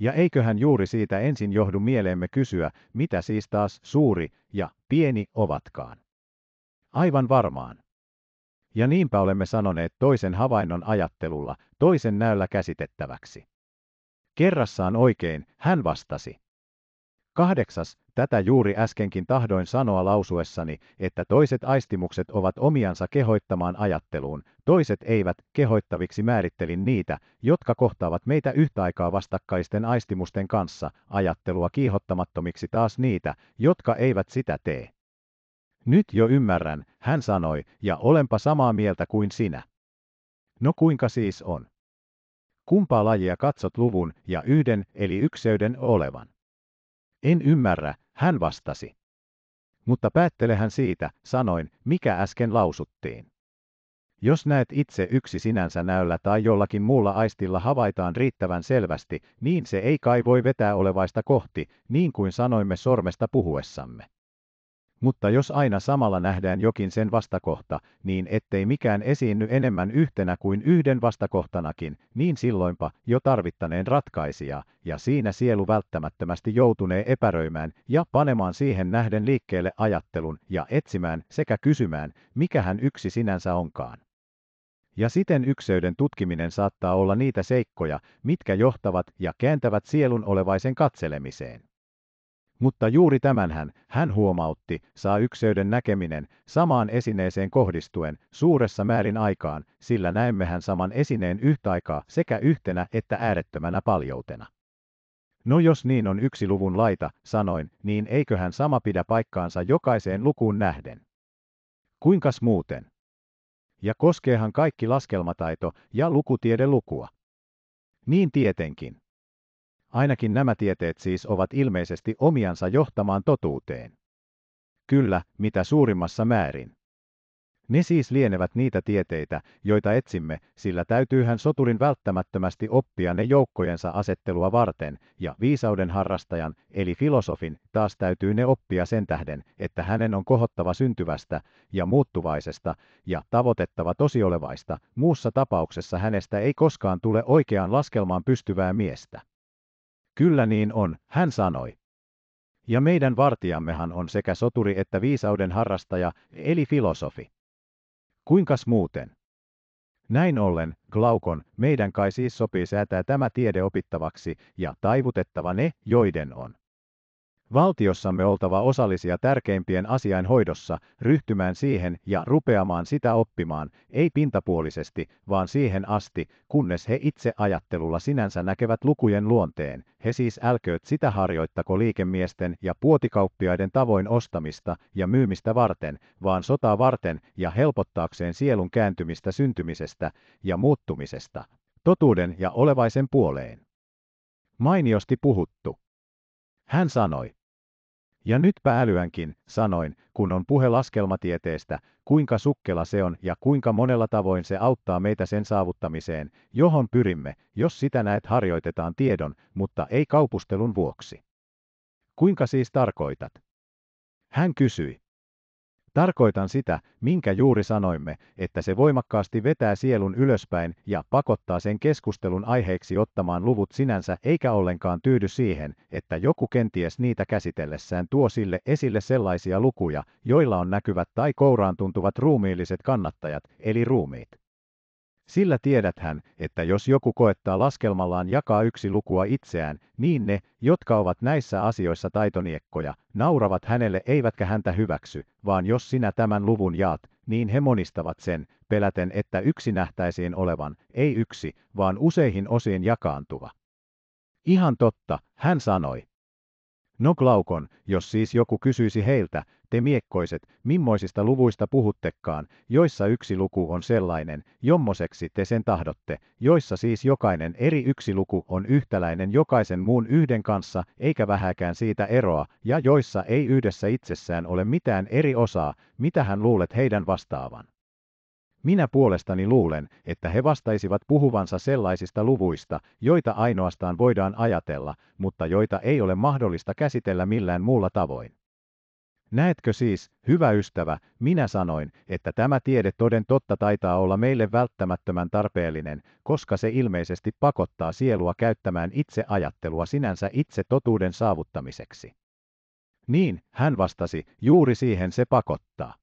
Speaker 1: Ja eiköhän juuri siitä ensin johdu mieleemme kysyä, mitä siis taas suuri ja pieni ovatkaan. Aivan varmaan. Ja niinpä olemme sanoneet toisen havainnon ajattelulla, toisen näöllä käsitettäväksi. Kerrassaan oikein, hän vastasi. Kahdeksas, tätä juuri äskenkin tahdoin sanoa lausuessani, että toiset aistimukset ovat omiansa kehoittamaan ajatteluun, toiset eivät, kehoittaviksi määrittelin niitä, jotka kohtaavat meitä yhtä aikaa vastakkaisten aistimusten kanssa, ajattelua kiihottamattomiksi taas niitä, jotka eivät sitä tee. Nyt jo ymmärrän, hän sanoi, ja olenpa samaa mieltä kuin sinä. No kuinka siis on? Kumpaa lajia katsot luvun ja yhden eli ykseyden olevan? En ymmärrä, hän vastasi. Mutta päättelehän siitä, sanoin, mikä äsken lausuttiin. Jos näet itse yksi sinänsä näyllä tai jollakin muulla aistilla havaitaan riittävän selvästi, niin se ei kai voi vetää olevaista kohti, niin kuin sanoimme sormesta puhuessamme. Mutta jos aina samalla nähdään jokin sen vastakohta, niin ettei mikään esiinny enemmän yhtenä kuin yhden vastakohtanakin, niin silloinpa jo tarvittaneen ratkaisija, ja siinä sielu välttämättömästi joutunee epäröimään ja panemaan siihen nähden liikkeelle ajattelun ja etsimään sekä kysymään, mikä hän yksi sinänsä onkaan. Ja siten ykseyden tutkiminen saattaa olla niitä seikkoja, mitkä johtavat ja kääntävät sielun olevaisen katselemiseen. Mutta juuri tämänhän, hän huomautti, saa ykseyden näkeminen, samaan esineeseen kohdistuen, suuressa määrin aikaan, sillä näemmehän saman esineen yhtä aikaa sekä yhtenä että äärettömänä paljoutena. No jos niin on yksi luvun laita, sanoin, niin eiköhän sama pidä paikkaansa jokaiseen lukuun nähden. Kuinkas muuten? Ja koskeehan kaikki laskelmataito ja lukutiede lukua. Niin tietenkin. Ainakin nämä tieteet siis ovat ilmeisesti omiansa johtamaan totuuteen. Kyllä, mitä suurimmassa määrin. Ne siis lienevät niitä tieteitä, joita etsimme, sillä täytyyhän soturin välttämättömästi oppia ne joukkojensa asettelua varten, ja viisauden harrastajan, eli filosofin, taas täytyy ne oppia sen tähden, että hänen on kohottava syntyvästä ja muuttuvaisesta ja tavoitettava tosiolevaista, muussa tapauksessa hänestä ei koskaan tule oikeaan laskelmaan pystyvää miestä. Kyllä niin on, hän sanoi. Ja meidän vartijammehan on sekä soturi että viisauden harrastaja, eli filosofi. Kuinkas muuten? Näin ollen, Glaukon, meidän kai siis sopii säätää tämä tiede opittavaksi ja taivutettava ne, joiden on. Valtiossamme oltava osallisia tärkeimpien asiain hoidossa, ryhtymään siihen ja rupeamaan sitä oppimaan, ei pintapuolisesti, vaan siihen asti, kunnes he itse ajattelulla sinänsä näkevät lukujen luonteen, he siis älkööt sitä harjoittako liikemiesten ja puotikauppiaiden tavoin ostamista ja myymistä varten, vaan sotaa varten ja helpottaakseen sielun kääntymistä syntymisestä ja muuttumisesta, totuuden ja olevaisen puoleen. Mainiosti puhuttu. Hän sanoi, ja nytpä älyänkin, sanoin, kun on puhe laskelmatieteestä, kuinka sukkela se on ja kuinka monella tavoin se auttaa meitä sen saavuttamiseen, johon pyrimme, jos sitä näet harjoitetaan tiedon, mutta ei kaupustelun vuoksi. Kuinka siis tarkoitat? Hän kysyi. Tarkoitan sitä, minkä juuri sanoimme, että se voimakkaasti vetää sielun ylöspäin ja pakottaa sen keskustelun aiheeksi ottamaan luvut sinänsä eikä ollenkaan tyydy siihen, että joku kenties niitä käsitellessään tuo sille esille sellaisia lukuja, joilla on näkyvät tai kouraan tuntuvat ruumiilliset kannattajat, eli ruumiit. Sillä tiedäthän, että jos joku koettaa laskelmallaan jakaa yksi lukua itseään, niin ne, jotka ovat näissä asioissa taitoniekkoja, nauravat hänelle eivätkä häntä hyväksy, vaan jos sinä tämän luvun jaat, niin he monistavat sen, peläten että yksi nähtäisiin olevan, ei yksi, vaan useihin osiin jakaantuva. Ihan totta, hän sanoi. No Glaukon, jos siis joku kysyisi heiltä, te miekkoiset, mimmoisista luvuista puhuttekaan, joissa yksi luku on sellainen, jommoseksi te sen tahdotte, joissa siis jokainen eri yksi luku on yhtäläinen jokaisen muun yhden kanssa, eikä vähäkään siitä eroa, ja joissa ei yhdessä itsessään ole mitään eri osaa, mitä hän luulet heidän vastaavan. Minä puolestani luulen, että he vastaisivat puhuvansa sellaisista luvuista, joita ainoastaan voidaan ajatella, mutta joita ei ole mahdollista käsitellä millään muulla tavoin. Näetkö siis, hyvä ystävä, minä sanoin, että tämä tiede toden totta taitaa olla meille välttämättömän tarpeellinen, koska se ilmeisesti pakottaa sielua käyttämään itse ajattelua sinänsä itse totuuden saavuttamiseksi. Niin, hän vastasi, juuri siihen se pakottaa.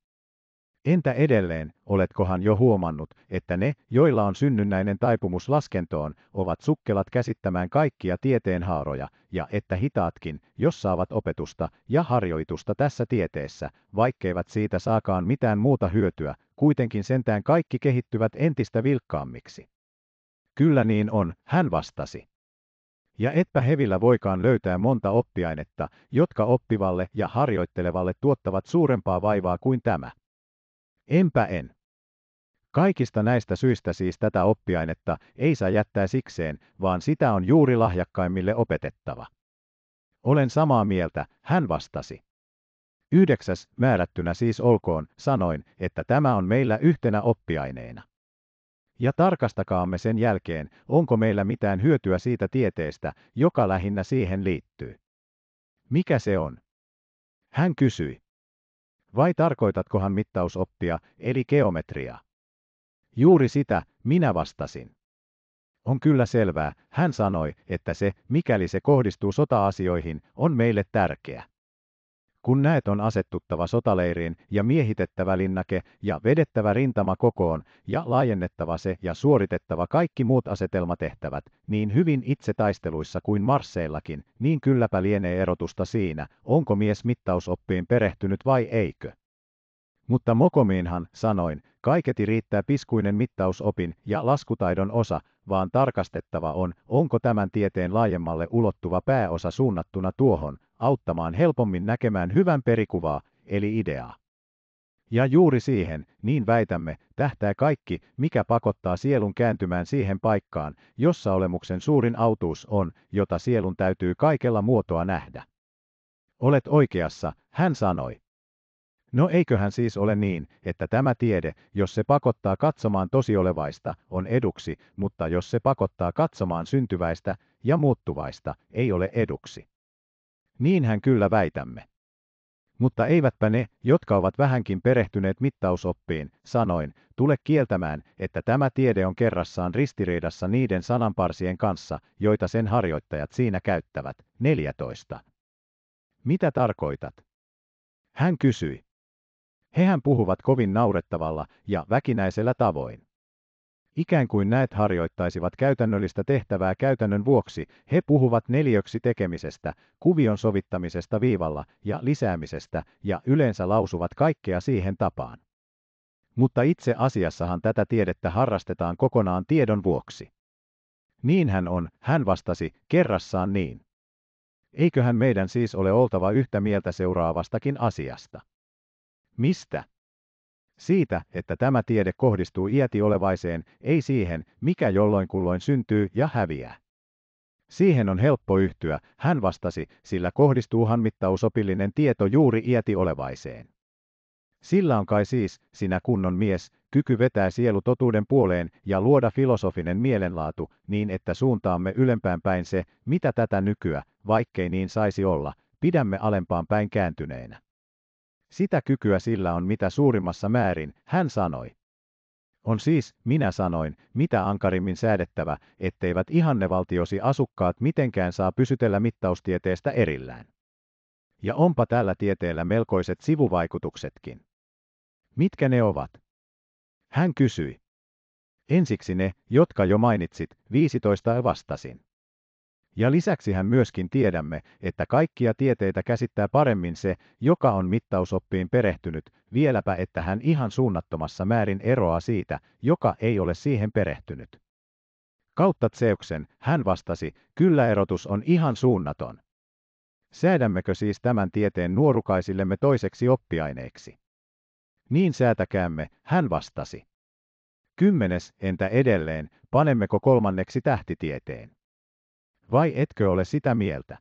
Speaker 1: Entä edelleen, oletkohan jo huomannut, että ne, joilla on synnynnäinen taipumus laskentoon, ovat sukkelat käsittämään kaikkia tieteenhaaroja, ja että hitaatkin, jos saavat opetusta ja harjoitusta tässä tieteessä, vaikkeivat siitä saakaan mitään muuta hyötyä, kuitenkin sentään kaikki kehittyvät entistä vilkkaammiksi. Kyllä niin on, hän vastasi. Ja etpä hevillä voikaan löytää monta oppiainetta, jotka oppivalle ja harjoittelevalle tuottavat suurempaa vaivaa kuin tämä. Enpä en. Kaikista näistä syistä siis tätä oppiainetta ei saa jättää sikseen, vaan sitä on juuri lahjakkaimmille opetettava. Olen samaa mieltä, hän vastasi. Yhdeksäs määrättynä siis olkoon, sanoin, että tämä on meillä yhtenä oppiaineena. Ja tarkastakaamme sen jälkeen, onko meillä mitään hyötyä siitä tieteestä, joka lähinnä siihen liittyy. Mikä se on? Hän kysyi. Vai tarkoitatkohan mittausoppia, eli geometriaa? Juuri sitä, minä vastasin. On kyllä selvää, hän sanoi, että se, mikäli se kohdistuu sota-asioihin, on meille tärkeä. Kun näet on asettuttava sotaleiriin ja miehitettävä linnake ja vedettävä rintama kokoon ja laajennettava se ja suoritettava kaikki muut asetelmatehtävät, niin hyvin itse taisteluissa kuin marsseillakin, niin kylläpä lienee erotusta siinä, onko mies mittausoppiin perehtynyt vai eikö. Mutta mokomiinhan, sanoin, kaiketi riittää piskuinen mittausopin ja laskutaidon osa, vaan tarkastettava on, onko tämän tieteen laajemmalle ulottuva pääosa suunnattuna tuohon, auttamaan helpommin näkemään hyvän perikuvaa, eli ideaa. Ja juuri siihen, niin väitämme, tähtää kaikki, mikä pakottaa sielun kääntymään siihen paikkaan, jossa olemuksen suurin autuus on, jota sielun täytyy kaikella muotoa nähdä. Olet oikeassa, hän sanoi. No eiköhän siis ole niin, että tämä tiede, jos se pakottaa katsomaan tosiolevaista, on eduksi, mutta jos se pakottaa katsomaan syntyväistä ja muuttuvaista, ei ole eduksi niinhän kyllä väitämme. Mutta eivätpä ne, jotka ovat vähänkin perehtyneet mittausoppiin, sanoin, tule kieltämään, että tämä tiede on kerrassaan ristiriidassa niiden sananparsien kanssa, joita sen harjoittajat siinä käyttävät. 14. Mitä tarkoitat? Hän kysyi. Hehän puhuvat kovin naurettavalla ja väkinäisellä tavoin ikään kuin näet harjoittaisivat käytännöllistä tehtävää käytännön vuoksi, he puhuvat neljöksi tekemisestä, kuvion sovittamisesta viivalla ja lisäämisestä ja yleensä lausuvat kaikkea siihen tapaan. Mutta itse asiassahan tätä tiedettä harrastetaan kokonaan tiedon vuoksi. Niin hän on, hän vastasi, kerrassaan niin. Eiköhän meidän siis ole oltava yhtä mieltä seuraavastakin asiasta. Mistä? siitä, että tämä tiede kohdistuu iäti olevaiseen, ei siihen, mikä jolloin kulloin syntyy ja häviää. Siihen on helppo yhtyä, hän vastasi, sillä kohdistuuhan mittausopillinen tieto juuri iäti olevaiseen. Sillä on kai siis, sinä kunnon mies, kyky vetää sielu totuuden puoleen ja luoda filosofinen mielenlaatu, niin että suuntaamme ylempään päin se, mitä tätä nykyä, vaikkei niin saisi olla, pidämme alempaan päin kääntyneenä. Sitä kykyä sillä on mitä suurimmassa määrin, hän sanoi. On siis, minä sanoin, mitä ankarimmin säädettävä, etteivät ihannevaltiosi asukkaat mitenkään saa pysytellä mittaustieteestä erillään. Ja onpa tällä tieteellä melkoiset sivuvaikutuksetkin. Mitkä ne ovat? Hän kysyi. Ensiksi ne, jotka jo mainitsit, 15 vastasin. Ja lisäksihän myöskin tiedämme, että kaikkia tieteitä käsittää paremmin se, joka on mittausoppiin perehtynyt, vieläpä että hän ihan suunnattomassa määrin eroaa siitä, joka ei ole siihen perehtynyt. Kautta Zeuksen, hän vastasi, kyllä erotus on ihan suunnaton. Säädämmekö siis tämän tieteen nuorukaisillemme toiseksi oppiaineeksi? Niin säätäkäämme, hän vastasi. Kymmenes, entä edelleen, panemmeko kolmanneksi tähtitieteen? vai etkö ole sitä mieltä?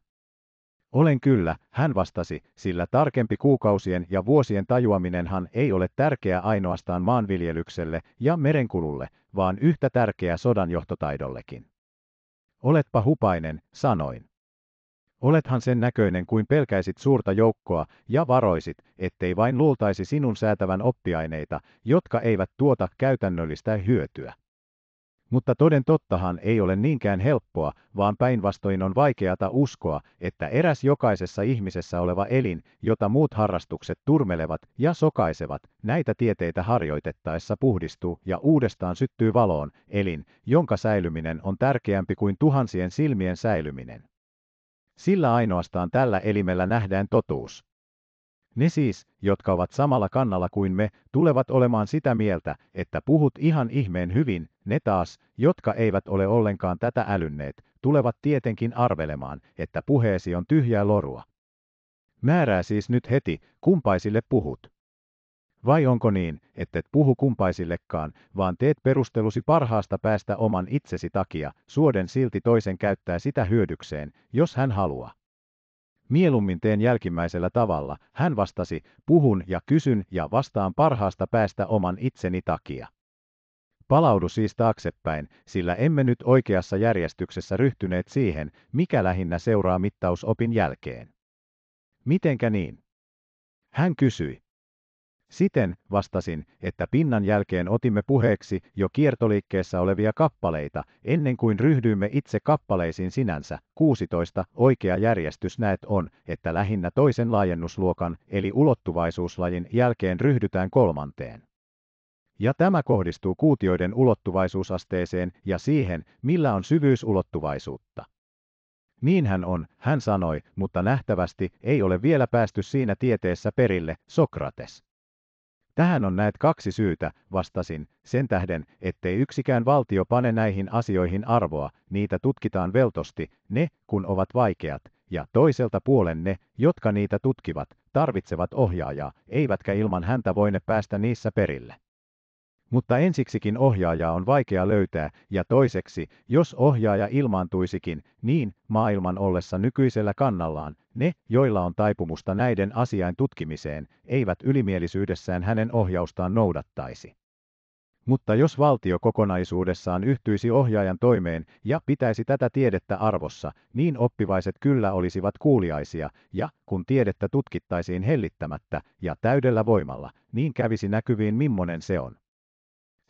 Speaker 1: Olen kyllä, hän vastasi, sillä tarkempi kuukausien ja vuosien tajuaminenhan ei ole tärkeä ainoastaan maanviljelykselle ja merenkululle, vaan yhtä tärkeä sodanjohtotaidollekin. Oletpa hupainen, sanoin. Olethan sen näköinen kuin pelkäisit suurta joukkoa ja varoisit, ettei vain luultaisi sinun säätävän oppiaineita, jotka eivät tuota käytännöllistä hyötyä. Mutta toden tottahan ei ole niinkään helppoa, vaan päinvastoin on vaikeata uskoa, että eräs jokaisessa ihmisessä oleva elin, jota muut harrastukset turmelevat ja sokaisevat, näitä tieteitä harjoitettaessa puhdistuu ja uudestaan syttyy valoon, elin, jonka säilyminen on tärkeämpi kuin tuhansien silmien säilyminen. Sillä ainoastaan tällä elimellä nähdään totuus. Ne siis, jotka ovat samalla kannalla kuin me, tulevat olemaan sitä mieltä, että puhut ihan ihmeen hyvin, ne taas, jotka eivät ole ollenkaan tätä älynneet, tulevat tietenkin arvelemaan, että puheesi on tyhjää lorua. Määrää siis nyt heti, kumpaisille puhut. Vai onko niin, että et puhu kumpaisillekaan, vaan teet perustelusi parhaasta päästä oman itsesi takia, suoden silti toisen käyttää sitä hyödykseen, jos hän haluaa. Mieluummin teen jälkimmäisellä tavalla, hän vastasi, puhun ja kysyn ja vastaan parhaasta päästä oman itseni takia. Palaudu siis taaksepäin, sillä emme nyt oikeassa järjestyksessä ryhtyneet siihen, mikä lähinnä seuraa mittausopin jälkeen. Mitenkä niin? Hän kysyi. Siten vastasin, että pinnan jälkeen otimme puheeksi jo kiertoliikkeessä olevia kappaleita, ennen kuin ryhdyimme itse kappaleisiin sinänsä. 16. Oikea järjestys näet on, että lähinnä toisen laajennusluokan eli ulottuvaisuuslajin jälkeen ryhdytään kolmanteen. Ja tämä kohdistuu kuutioiden ulottuvaisuusasteeseen ja siihen, millä on syvyysulottuvaisuutta. Niin hän on, hän sanoi, mutta nähtävästi ei ole vielä päästy siinä tieteessä perille, Sokrates. Tähän on näet kaksi syytä, vastasin, sen tähden, ettei yksikään valtio pane näihin asioihin arvoa, niitä tutkitaan veltosti, ne, kun ovat vaikeat, ja toiselta puolen ne, jotka niitä tutkivat, tarvitsevat ohjaajaa, eivätkä ilman häntä voine päästä niissä perille mutta ensiksikin ohjaajaa on vaikea löytää, ja toiseksi, jos ohjaaja ilmaantuisikin, niin maailman ollessa nykyisellä kannallaan, ne, joilla on taipumusta näiden asiain tutkimiseen, eivät ylimielisyydessään hänen ohjaustaan noudattaisi. Mutta jos valtio kokonaisuudessaan yhtyisi ohjaajan toimeen ja pitäisi tätä tiedettä arvossa, niin oppivaiset kyllä olisivat kuuliaisia, ja kun tiedettä tutkittaisiin hellittämättä ja täydellä voimalla, niin kävisi näkyviin millainen se on.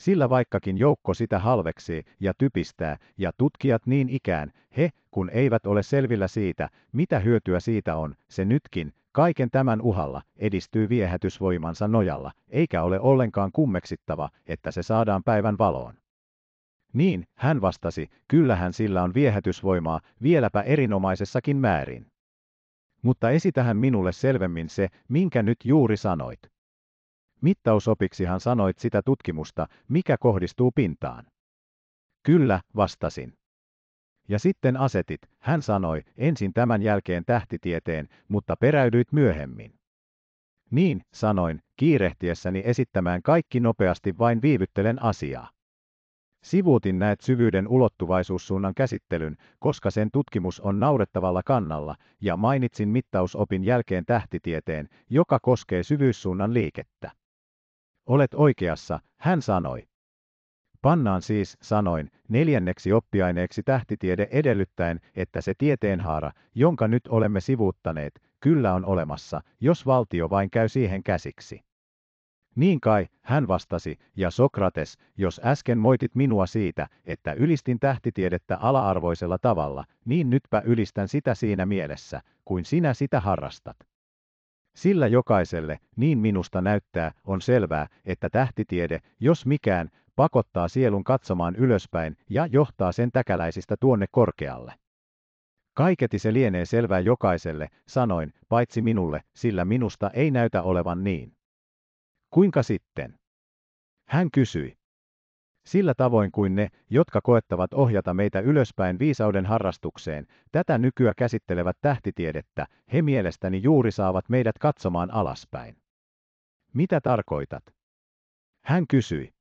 Speaker 1: Sillä vaikkakin joukko sitä halveksii ja typistää, ja tutkijat niin ikään, he, kun eivät ole selvillä siitä, mitä hyötyä siitä on, se nytkin, kaiken tämän uhalla, edistyy viehätysvoimansa nojalla, eikä ole ollenkaan kummeksittava, että se saadaan päivän valoon. Niin, hän vastasi, kyllähän sillä on viehätysvoimaa, vieläpä erinomaisessakin määrin. Mutta esitähän minulle selvemmin se, minkä nyt juuri sanoit. Mittausopiksihan sanoit sitä tutkimusta, mikä kohdistuu pintaan. Kyllä, vastasin. Ja sitten asetit, hän sanoi, ensin tämän jälkeen tähtitieteen, mutta peräydyit myöhemmin. Niin, sanoin, kiirehtiessäni esittämään kaikki nopeasti vain viivyttelen asiaa. Sivuutin näet syvyyden ulottuvaisuussuunnan käsittelyn, koska sen tutkimus on naurettavalla kannalla, ja mainitsin mittausopin jälkeen tähtitieteen, joka koskee syvyyssuunnan liikettä. Olet oikeassa, hän sanoi. Pannaan siis, sanoin, neljänneksi oppiaineeksi tähtitiede edellyttäen, että se tieteenhaara, jonka nyt olemme sivuuttaneet, kyllä on olemassa, jos valtio vain käy siihen käsiksi. Niin kai, hän vastasi, ja Sokrates, jos äsken moitit minua siitä, että ylistin tähtitiedettä ala-arvoisella tavalla, niin nytpä ylistän sitä siinä mielessä, kuin sinä sitä harrastat. Sillä jokaiselle, niin minusta näyttää, on selvää, että tähtitiede, jos mikään, pakottaa sielun katsomaan ylöspäin ja johtaa sen täkäläisistä tuonne korkealle. Kaiketi se lienee selvää jokaiselle, sanoin, paitsi minulle, sillä minusta ei näytä olevan niin. Kuinka sitten? Hän kysyi sillä tavoin kuin ne, jotka koettavat ohjata meitä ylöspäin viisauden harrastukseen, tätä nykyä käsittelevät tähtitiedettä, he mielestäni juuri saavat meidät katsomaan alaspäin. Mitä tarkoitat? Hän kysyi.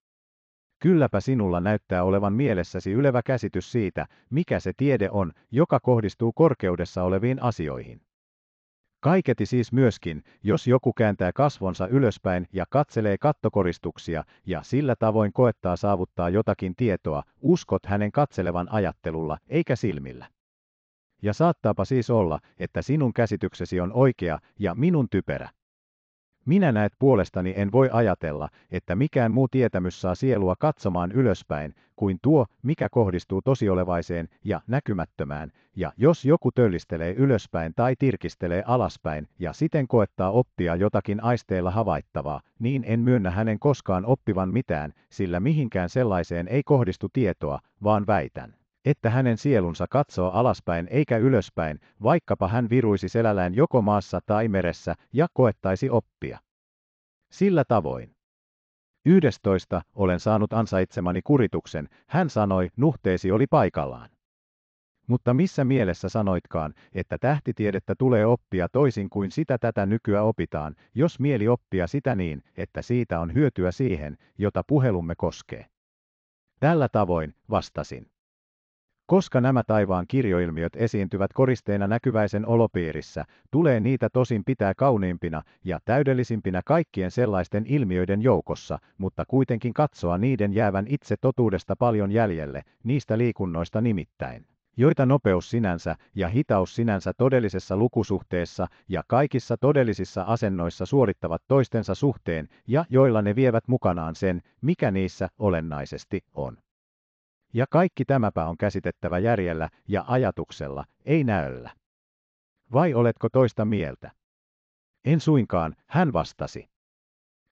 Speaker 1: Kylläpä sinulla näyttää olevan mielessäsi ylevä käsitys siitä, mikä se tiede on, joka kohdistuu korkeudessa oleviin asioihin. Kaiketi siis myöskin, jos joku kääntää kasvonsa ylöspäin ja katselee kattokoristuksia ja sillä tavoin koettaa saavuttaa jotakin tietoa, uskot hänen katselevan ajattelulla eikä silmillä. Ja saattaapa siis olla, että sinun käsityksesi on oikea ja minun typerä. Minä näet puolestani en voi ajatella, että mikään muu tietämys saa sielua katsomaan ylöspäin, kuin tuo, mikä kohdistuu tosiolevaiseen ja näkymättömään, ja jos joku töllistelee ylöspäin tai tirkistelee alaspäin ja siten koettaa oppia jotakin aisteilla havaittavaa, niin en myönnä hänen koskaan oppivan mitään, sillä mihinkään sellaiseen ei kohdistu tietoa, vaan väitän että hänen sielunsa katsoo alaspäin eikä ylöspäin, vaikkapa hän viruisi selällään joko maassa tai meressä ja koettaisi oppia. Sillä tavoin. Yhdestoista olen saanut ansaitsemani kurituksen, hän sanoi, nuhteesi oli paikallaan. Mutta missä mielessä sanoitkaan, että tähtitiedettä tulee oppia toisin kuin sitä tätä nykyä opitaan, jos mieli oppia sitä niin, että siitä on hyötyä siihen, jota puhelumme koskee? Tällä tavoin, vastasin. Koska nämä taivaan kirjoilmiöt esiintyvät koristeena näkyväisen olopiirissä, tulee niitä tosin pitää kauniimpina ja täydellisimpinä kaikkien sellaisten ilmiöiden joukossa, mutta kuitenkin katsoa niiden jäävän itse totuudesta paljon jäljelle, niistä liikunnoista nimittäin joita nopeus sinänsä ja hitaus sinänsä todellisessa lukusuhteessa ja kaikissa todellisissa asennoissa suorittavat toistensa suhteen ja joilla ne vievät mukanaan sen, mikä niissä olennaisesti on. Ja kaikki tämäpä on käsitettävä järjellä ja ajatuksella, ei näöllä. Vai oletko toista mieltä? En suinkaan, hän vastasi.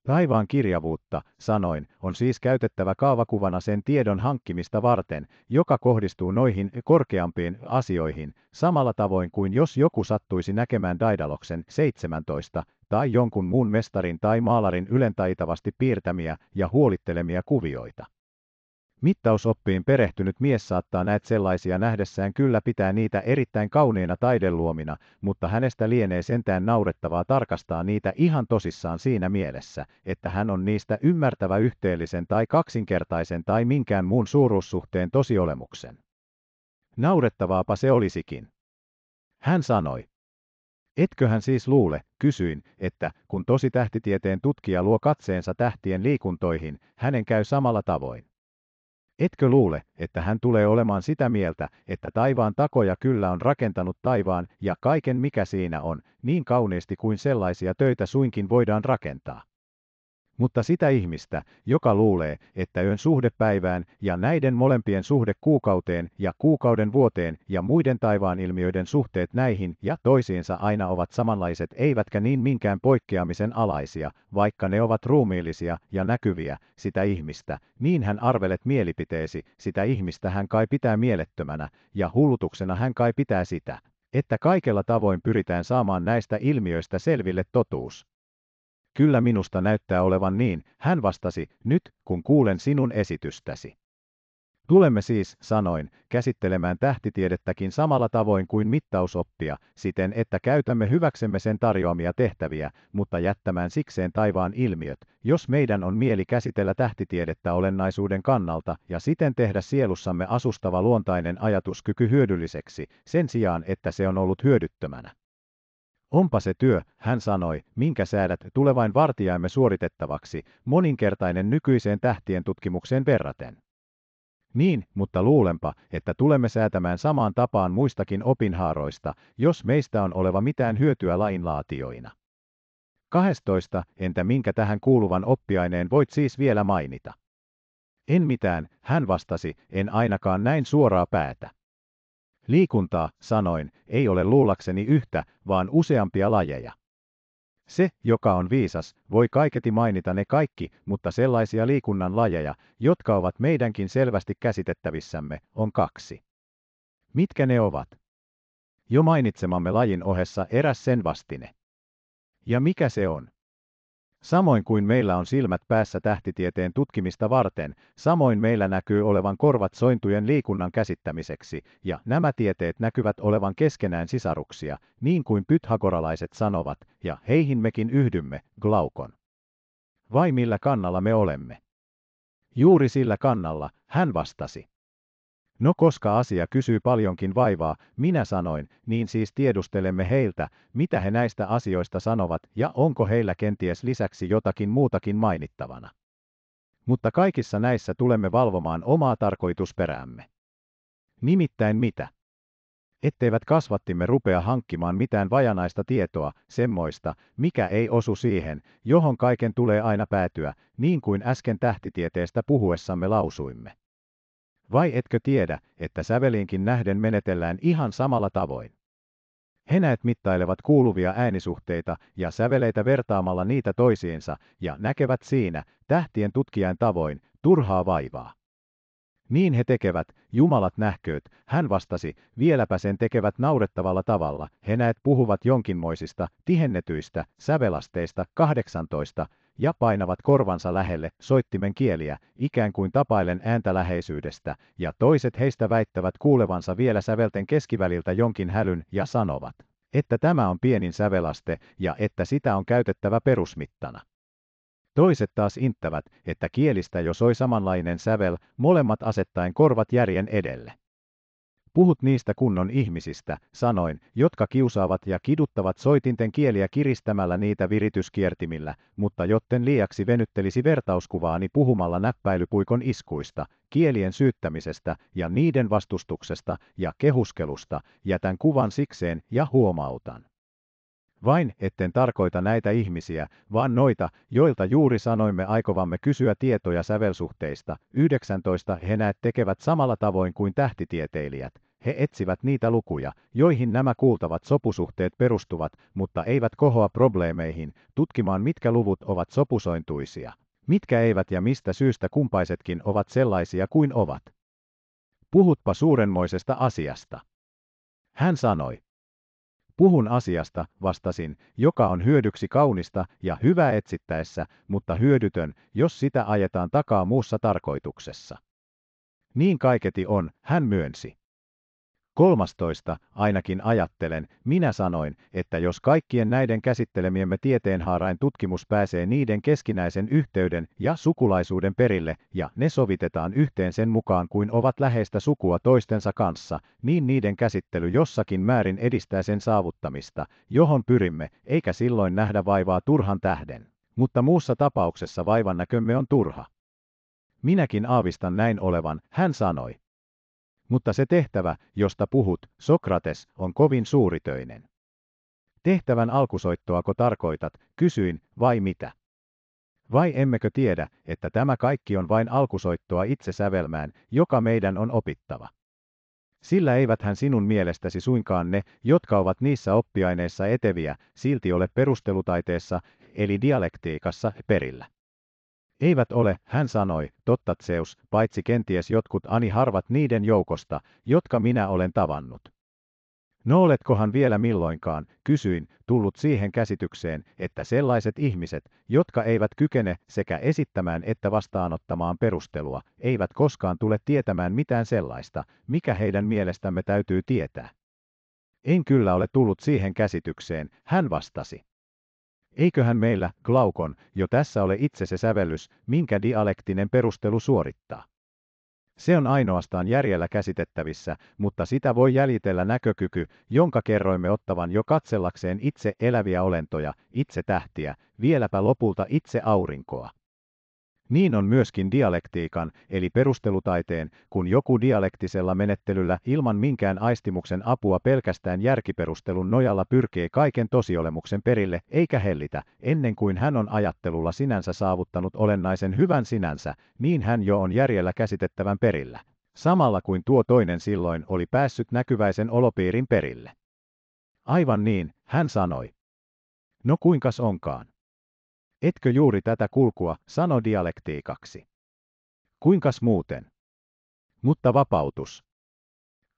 Speaker 1: Taivaan kirjavuutta, sanoin, on siis käytettävä kaavakuvana sen tiedon hankkimista varten, joka kohdistuu noihin korkeampiin asioihin, samalla tavoin kuin jos joku sattuisi näkemään Daidaloksen 17 tai jonkun muun mestarin tai maalarin ylentaitavasti piirtämiä ja huolittelemia kuvioita. Mittausoppiin perehtynyt mies saattaa näet sellaisia nähdessään kyllä pitää niitä erittäin kauniina taideluomina, mutta hänestä lienee sentään naurettavaa tarkastaa niitä ihan tosissaan siinä mielessä, että hän on niistä ymmärtävä yhteellisen tai kaksinkertaisen tai minkään muun suuruussuhteen tosiolemuksen. Naurettavaapa se olisikin. Hän sanoi. Etköhän siis luule, kysyin, että kun tosi tähtitieteen tutkija luo katseensa tähtien liikuntoihin, hänen käy samalla tavoin. Etkö luule, että hän tulee olemaan sitä mieltä, että taivaan takoja kyllä on rakentanut taivaan ja kaiken mikä siinä on, niin kauniisti kuin sellaisia töitä suinkin voidaan rakentaa? mutta sitä ihmistä, joka luulee, että yön suhde päivään ja näiden molempien suhde kuukauteen ja kuukauden vuoteen ja muiden taivaan ilmiöiden suhteet näihin ja toisiinsa aina ovat samanlaiset eivätkä niin minkään poikkeamisen alaisia, vaikka ne ovat ruumiillisia ja näkyviä, sitä ihmistä, niin hän arvelet mielipiteesi, sitä ihmistä hän kai pitää mielettömänä, ja hullutuksena hän kai pitää sitä, että kaikella tavoin pyritään saamaan näistä ilmiöistä selville totuus. Kyllä minusta näyttää olevan niin, hän vastasi, nyt kun kuulen sinun esitystäsi. Tulemme siis, sanoin, käsittelemään tähtitiedettäkin samalla tavoin kuin mittausoppia, siten että käytämme hyväksemme sen tarjoamia tehtäviä, mutta jättämään sikseen taivaan ilmiöt, jos meidän on mieli käsitellä tähtitiedettä olennaisuuden kannalta ja siten tehdä sielussamme asustava luontainen ajatuskyky hyödylliseksi, sen sijaan että se on ollut hyödyttömänä. Onpa se työ, hän sanoi, minkä säädät tulevain vartijaimme suoritettavaksi, moninkertainen nykyiseen tähtien tutkimukseen verraten. Niin, mutta luulenpa, että tulemme säätämään samaan tapaan muistakin opinhaaroista, jos meistä on oleva mitään hyötyä lainlaatioina. 12. Entä minkä tähän kuuluvan oppiaineen voit siis vielä mainita? En mitään, hän vastasi, en ainakaan näin suoraa päätä. Liikuntaa, sanoin, ei ole luulakseni yhtä, vaan useampia lajeja. Se, joka on viisas, voi kaiketi mainita ne kaikki, mutta sellaisia liikunnan lajeja, jotka ovat meidänkin selvästi käsitettävissämme, on kaksi. Mitkä ne ovat? Jo mainitsemamme lajin ohessa eräs sen vastine. Ja mikä se on? Samoin kuin meillä on silmät päässä tähtitieteen tutkimista varten, samoin meillä näkyy olevan korvat sointujen liikunnan käsittämiseksi, ja nämä tieteet näkyvät olevan keskenään sisaruksia, niin kuin pythagoralaiset sanovat, ja heihin mekin yhdymme, Glaukon. Vai millä kannalla me olemme? Juuri sillä kannalla, hän vastasi. No koska asia kysyy paljonkin vaivaa, minä sanoin, niin siis tiedustelemme heiltä, mitä he näistä asioista sanovat ja onko heillä kenties lisäksi jotakin muutakin mainittavana. Mutta kaikissa näissä tulemme valvomaan omaa tarkoitusperäämme. Nimittäin mitä? Etteivät kasvattimme rupea hankkimaan mitään vajanaista tietoa, semmoista, mikä ei osu siihen, johon kaiken tulee aina päätyä, niin kuin äsken tähtitieteestä puhuessamme lausuimme. Vai etkö tiedä, että säveliinkin nähden menetellään ihan samalla tavoin? näet mittailevat kuuluvia äänisuhteita ja säveleitä vertaamalla niitä toisiinsa ja näkevät siinä, tähtien tutkijan tavoin, turhaa vaivaa. Niin he tekevät, jumalat nähkööt, hän vastasi, vieläpä sen tekevät naurettavalla tavalla, he näet puhuvat jonkinmoisista, tihennetyistä, sävelasteista, 18, ja painavat korvansa lähelle soittimen kieliä, ikään kuin tapailen ääntä läheisyydestä, ja toiset heistä väittävät kuulevansa vielä sävelten keskiväliltä jonkin hälyn ja sanovat, että tämä on pienin sävelaste ja että sitä on käytettävä perusmittana. Toiset taas inttävät, että kielistä jo soi samanlainen sävel, molemmat asettaen korvat järjen edelle. Puhut niistä kunnon ihmisistä, sanoin, jotka kiusaavat ja kiduttavat soitinten kieliä kiristämällä niitä virityskiertimillä, mutta jotten liiaksi venyttelisi vertauskuvaani puhumalla näppäilypuikon iskuista, kielien syyttämisestä ja niiden vastustuksesta ja kehuskelusta, jätän kuvan sikseen ja huomautan. Vain etten tarkoita näitä ihmisiä, vaan noita, joilta juuri sanoimme aikovamme kysyä tietoja sävelsuhteista. 19 he näet tekevät samalla tavoin kuin tähtitieteilijät. He etsivät niitä lukuja, joihin nämä kuultavat sopusuhteet perustuvat, mutta eivät kohoa probleemeihin, tutkimaan mitkä luvut ovat sopusointuisia, mitkä eivät ja mistä syystä kumpaisetkin ovat sellaisia kuin ovat. Puhutpa suurenmoisesta asiasta. Hän sanoi, Puhun asiasta, vastasin, joka on hyödyksi kaunista ja hyvä etsittäessä, mutta hyödytön, jos sitä ajetaan takaa muussa tarkoituksessa. Niin kaiketi on, hän myönsi. Kolmastoista, ainakin ajattelen, minä sanoin, että jos kaikkien näiden käsittelemiemme tieteenhaarain tutkimus pääsee niiden keskinäisen yhteyden ja sukulaisuuden perille, ja ne sovitetaan yhteen sen mukaan kuin ovat läheistä sukua toistensa kanssa, niin niiden käsittely jossakin määrin edistää sen saavuttamista, johon pyrimme, eikä silloin nähdä vaivaa turhan tähden. Mutta muussa tapauksessa vaivan näkömme on turha. Minäkin aavistan näin olevan, hän sanoi mutta se tehtävä, josta puhut, Sokrates, on kovin suuritöinen. Tehtävän alkusoittoako tarkoitat, kysyin, vai mitä? Vai emmekö tiedä, että tämä kaikki on vain alkusoittoa itse sävelmään, joka meidän on opittava? Sillä eiväthän sinun mielestäsi suinkaan ne, jotka ovat niissä oppiaineissa eteviä, silti ole perustelutaiteessa, eli dialektiikassa, perillä. Eivät ole, hän sanoi, totta Zeus, paitsi kenties jotkut ani harvat niiden joukosta, jotka minä olen tavannut. No oletkohan vielä milloinkaan, kysyin, tullut siihen käsitykseen, että sellaiset ihmiset, jotka eivät kykene sekä esittämään että vastaanottamaan perustelua, eivät koskaan tule tietämään mitään sellaista, mikä heidän mielestämme täytyy tietää. En kyllä ole tullut siihen käsitykseen, hän vastasi. Eiköhän meillä, Glaukon, jo tässä ole itse se sävellys, minkä dialektinen perustelu suorittaa. Se on ainoastaan järjellä käsitettävissä, mutta sitä voi jäljitellä näkökyky, jonka kerroimme ottavan jo katsellakseen itse eläviä olentoja, itse tähtiä, vieläpä lopulta itse aurinkoa. Niin on myöskin dialektiikan, eli perustelutaiteen, kun joku dialektisella menettelyllä ilman minkään aistimuksen apua pelkästään järkiperustelun nojalla pyrkii kaiken tosiolemuksen perille eikä hellitä, ennen kuin hän on ajattelulla sinänsä saavuttanut olennaisen hyvän sinänsä, niin hän jo on järjellä käsitettävän perillä. Samalla kuin tuo toinen silloin oli päässyt näkyväisen olopiirin perille. Aivan niin, hän sanoi. No kuinkas onkaan. Etkö juuri tätä kulkua sano dialektiikaksi? Kuinkas muuten? Mutta vapautus,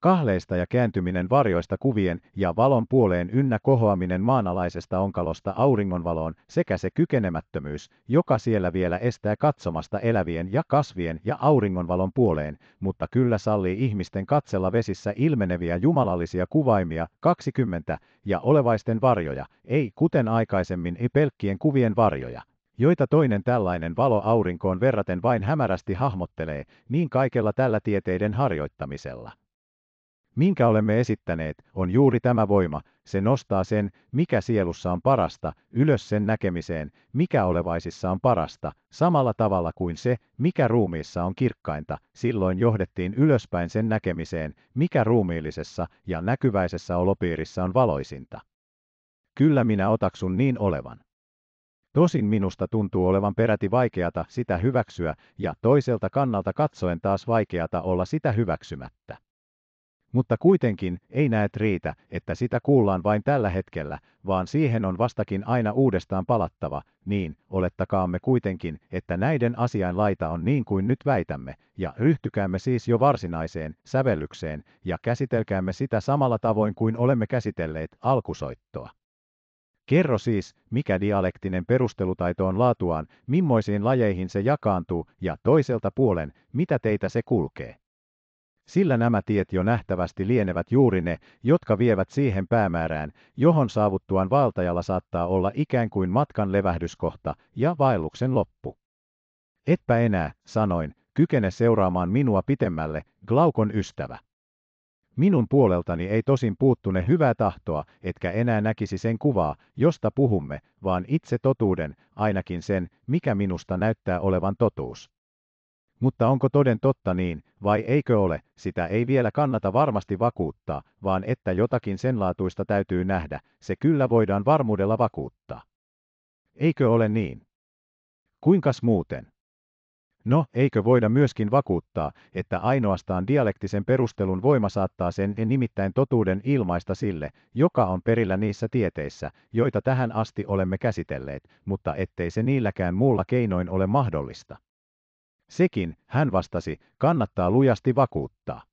Speaker 1: kahleista ja kääntyminen varjoista kuvien ja valon puoleen ynnä kohoaminen maanalaisesta onkalosta auringonvaloon sekä se kykenemättömyys, joka siellä vielä estää katsomasta elävien ja kasvien ja auringonvalon puoleen, mutta kyllä sallii ihmisten katsella vesissä ilmeneviä jumalallisia kuvaimia 20 ja olevaisten varjoja, ei kuten aikaisemmin ei pelkkien kuvien varjoja joita toinen tällainen valo aurinkoon verraten vain hämärästi hahmottelee, niin kaikella tällä tieteiden harjoittamisella minkä olemme esittäneet, on juuri tämä voima, se nostaa sen, mikä sielussa on parasta, ylös sen näkemiseen, mikä olevaisissa on parasta, samalla tavalla kuin se, mikä ruumiissa on kirkkainta, silloin johdettiin ylöspäin sen näkemiseen, mikä ruumiillisessa ja näkyväisessä olopiirissä on valoisinta. Kyllä minä otaksun niin olevan. Tosin minusta tuntuu olevan peräti vaikeata sitä hyväksyä ja toiselta kannalta katsoen taas vaikeata olla sitä hyväksymättä. Mutta kuitenkin ei näet riitä, että sitä kuullaan vain tällä hetkellä, vaan siihen on vastakin aina uudestaan palattava, niin olettakaamme kuitenkin, että näiden asian laita on niin kuin nyt väitämme, ja ryhtykäämme siis jo varsinaiseen sävellykseen ja käsitelkäämme sitä samalla tavoin kuin olemme käsitelleet alkusoittoa. Kerro siis, mikä dialektinen perustelutaito on laatuaan, mimmoisiin lajeihin se jakaantuu ja toiselta puolen, mitä teitä se kulkee. Sillä nämä tiet jo nähtävästi lienevät juuri ne, jotka vievät siihen päämäärään, johon saavuttuaan valtajalla saattaa olla ikään kuin matkan levähdyskohta ja vaelluksen loppu. Etpä enää, sanoin, kykene seuraamaan minua pitemmälle, Glaukon ystävä. Minun puoleltani ei tosin puuttune hyvää tahtoa, etkä enää näkisi sen kuvaa, josta puhumme, vaan itse totuuden, ainakin sen, mikä minusta näyttää olevan totuus. Mutta onko toden totta niin, vai eikö ole, sitä ei vielä kannata varmasti vakuuttaa, vaan että jotakin senlaatuista täytyy nähdä, se kyllä voidaan varmuudella vakuuttaa. Eikö ole niin? Kuinkas muuten? No, eikö voida myöskin vakuuttaa, että ainoastaan dialektisen perustelun voima saattaa sen nimittäin totuuden ilmaista sille, joka on perillä niissä tieteissä, joita tähän asti olemme käsitelleet, mutta ettei se niilläkään muulla keinoin ole mahdollista. Sekin, hän vastasi, kannattaa lujasti vakuuttaa.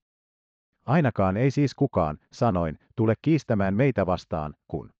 Speaker 1: Ainakaan ei siis kukaan, sanoin, tule kiistämään meitä vastaan, kun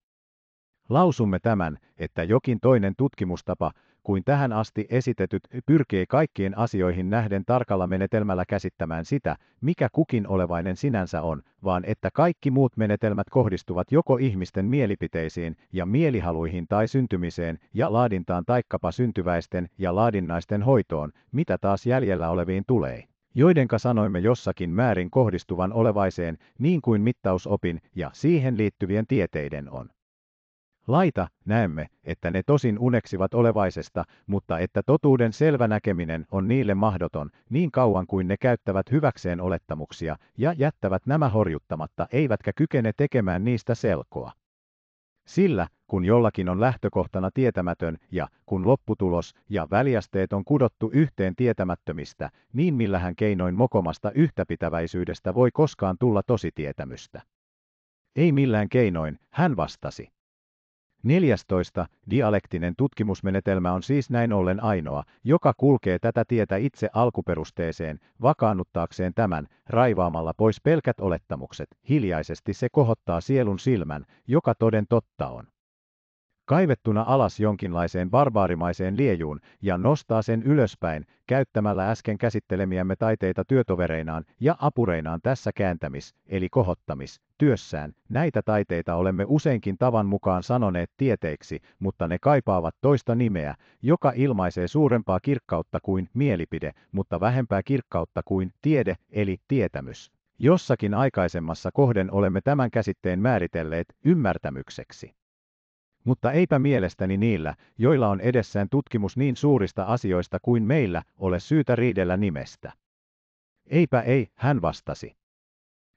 Speaker 1: lausumme tämän, että jokin toinen tutkimustapa, kuin tähän asti esitetyt pyrkii kaikkiin asioihin nähden tarkalla menetelmällä käsittämään sitä, mikä kukin olevainen sinänsä on, vaan että kaikki muut menetelmät kohdistuvat joko ihmisten mielipiteisiin ja mielihaluihin tai syntymiseen ja laadintaan taikkapa syntyväisten ja laadinnaisten hoitoon, mitä taas jäljellä oleviin tulee joidenka sanoimme jossakin määrin kohdistuvan olevaiseen, niin kuin mittausopin ja siihen liittyvien tieteiden on. Laita näemme, että ne tosin uneksivat olevaisesta, mutta että totuuden selvä näkeminen on niille mahdoton, niin kauan kuin ne käyttävät hyväkseen olettamuksia ja jättävät nämä horjuttamatta eivätkä kykene tekemään niistä selkoa. Sillä, kun jollakin on lähtökohtana tietämätön ja kun lopputulos ja väliasteet on kudottu yhteen tietämättömistä, niin millähän keinoin mokomasta yhtäpitäväisyydestä voi koskaan tulla tositietämystä. Ei millään keinoin, hän vastasi. 14. Dialektinen tutkimusmenetelmä on siis näin ollen ainoa, joka kulkee tätä tietä itse alkuperusteeseen, vakaannuttaakseen tämän, raivaamalla pois pelkät olettamukset. Hiljaisesti se kohottaa sielun silmän, joka toden totta on kaivettuna alas jonkinlaiseen barbaarimaiseen liejuun ja nostaa sen ylöspäin käyttämällä äsken käsittelemiämme taiteita työtovereinaan ja apureinaan tässä kääntämis- eli kohottamis työssään. Näitä taiteita olemme useinkin tavan mukaan sanoneet tieteiksi, mutta ne kaipaavat toista nimeä, joka ilmaisee suurempaa kirkkautta kuin mielipide, mutta vähempää kirkkautta kuin tiede eli tietämys. Jossakin aikaisemmassa kohden olemme tämän käsitteen määritelleet ymmärtämykseksi mutta eipä mielestäni niillä, joilla on edessään tutkimus niin suurista asioista kuin meillä, ole syytä riidellä nimestä. Eipä ei, hän vastasi.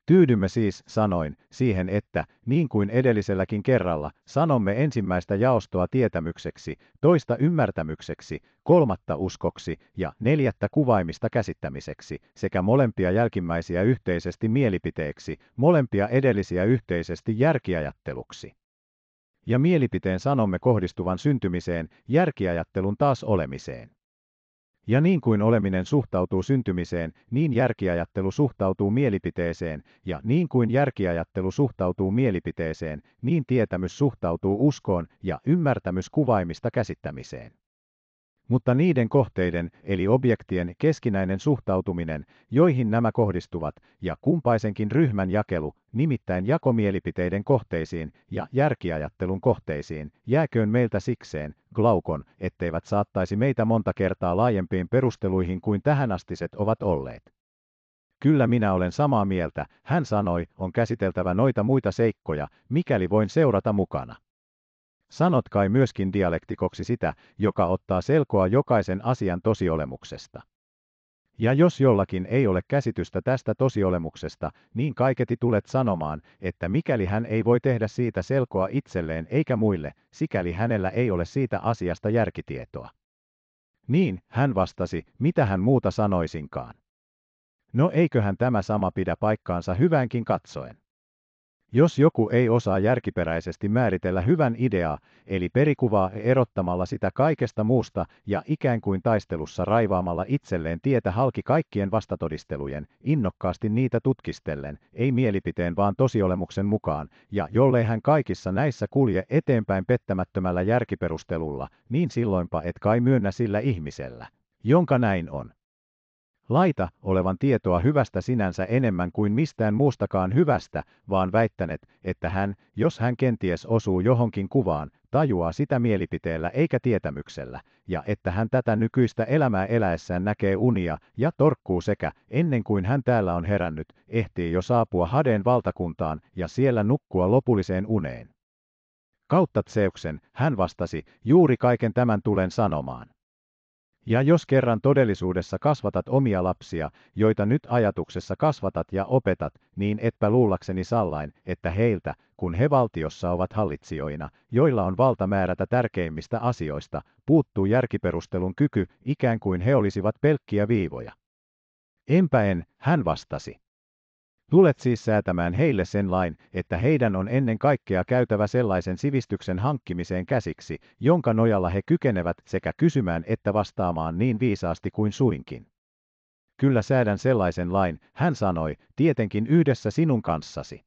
Speaker 1: Tyydymme siis, sanoin, siihen, että, niin kuin edelliselläkin kerralla, sanomme ensimmäistä jaostoa tietämykseksi, toista ymmärtämykseksi, kolmatta uskoksi ja neljättä kuvaimista käsittämiseksi, sekä molempia jälkimmäisiä yhteisesti mielipiteeksi, molempia edellisiä yhteisesti järkiajatteluksi ja mielipiteen sanomme kohdistuvan syntymiseen, järkiajattelun taas olemiseen. Ja niin kuin oleminen suhtautuu syntymiseen, niin järkiajattelu suhtautuu mielipiteeseen, ja niin kuin järkiajattelu suhtautuu mielipiteeseen, niin tietämys suhtautuu uskoon ja ymmärtämys kuvaimista käsittämiseen mutta niiden kohteiden eli objektien keskinäinen suhtautuminen, joihin nämä kohdistuvat, ja kumpaisenkin ryhmän jakelu, nimittäin jakomielipiteiden kohteisiin ja järkiajattelun kohteisiin, jääköön meiltä sikseen, glaukon, etteivät saattaisi meitä monta kertaa laajempiin perusteluihin kuin tähänastiset ovat olleet. Kyllä minä olen samaa mieltä, hän sanoi, on käsiteltävä noita muita seikkoja, mikäli voin seurata mukana. Sanot kai myöskin dialektikoksi sitä, joka ottaa selkoa jokaisen asian tosiolemuksesta. Ja jos jollakin ei ole käsitystä tästä tosiolemuksesta, niin kaiketi tulet sanomaan, että mikäli hän ei voi tehdä siitä selkoa itselleen eikä muille, sikäli hänellä ei ole siitä asiasta järkitietoa. Niin, hän vastasi, mitä hän muuta sanoisinkaan. No eiköhän tämä sama pidä paikkaansa hyväänkin katsoen. Jos joku ei osaa järkiperäisesti määritellä hyvän ideaa, eli perikuvaa erottamalla sitä kaikesta muusta ja ikään kuin taistelussa raivaamalla itselleen tietä halki kaikkien vastatodistelujen, innokkaasti niitä tutkistellen, ei mielipiteen vaan tosiolemuksen mukaan, ja jollei hän kaikissa näissä kulje eteenpäin pettämättömällä järkiperustelulla, niin silloinpa et kai myönnä sillä ihmisellä, jonka näin on laita olevan tietoa hyvästä sinänsä enemmän kuin mistään muustakaan hyvästä, vaan väittänet, että hän, jos hän kenties osuu johonkin kuvaan, tajuaa sitä mielipiteellä eikä tietämyksellä, ja että hän tätä nykyistä elämää eläessään näkee unia ja torkkuu sekä, ennen kuin hän täällä on herännyt, ehtii jo saapua Hadeen valtakuntaan ja siellä nukkua lopulliseen uneen. Kautta Tseuksen, hän vastasi, juuri kaiken tämän tulen sanomaan. Ja jos kerran todellisuudessa kasvatat omia lapsia, joita nyt ajatuksessa kasvatat ja opetat, niin etpä luullakseni sallain, että heiltä, kun he valtiossa ovat hallitsijoina, joilla on valta määrätä tärkeimmistä asioista, puuttuu järkiperustelun kyky, ikään kuin he olisivat pelkkiä viivoja. Enpä en, hän vastasi. Tulet siis säätämään heille sen lain, että heidän on ennen kaikkea käytävä sellaisen sivistyksen hankkimiseen käsiksi, jonka nojalla he kykenevät sekä kysymään että vastaamaan niin viisaasti kuin suinkin. Kyllä säädän sellaisen lain, hän sanoi, tietenkin yhdessä sinun kanssasi.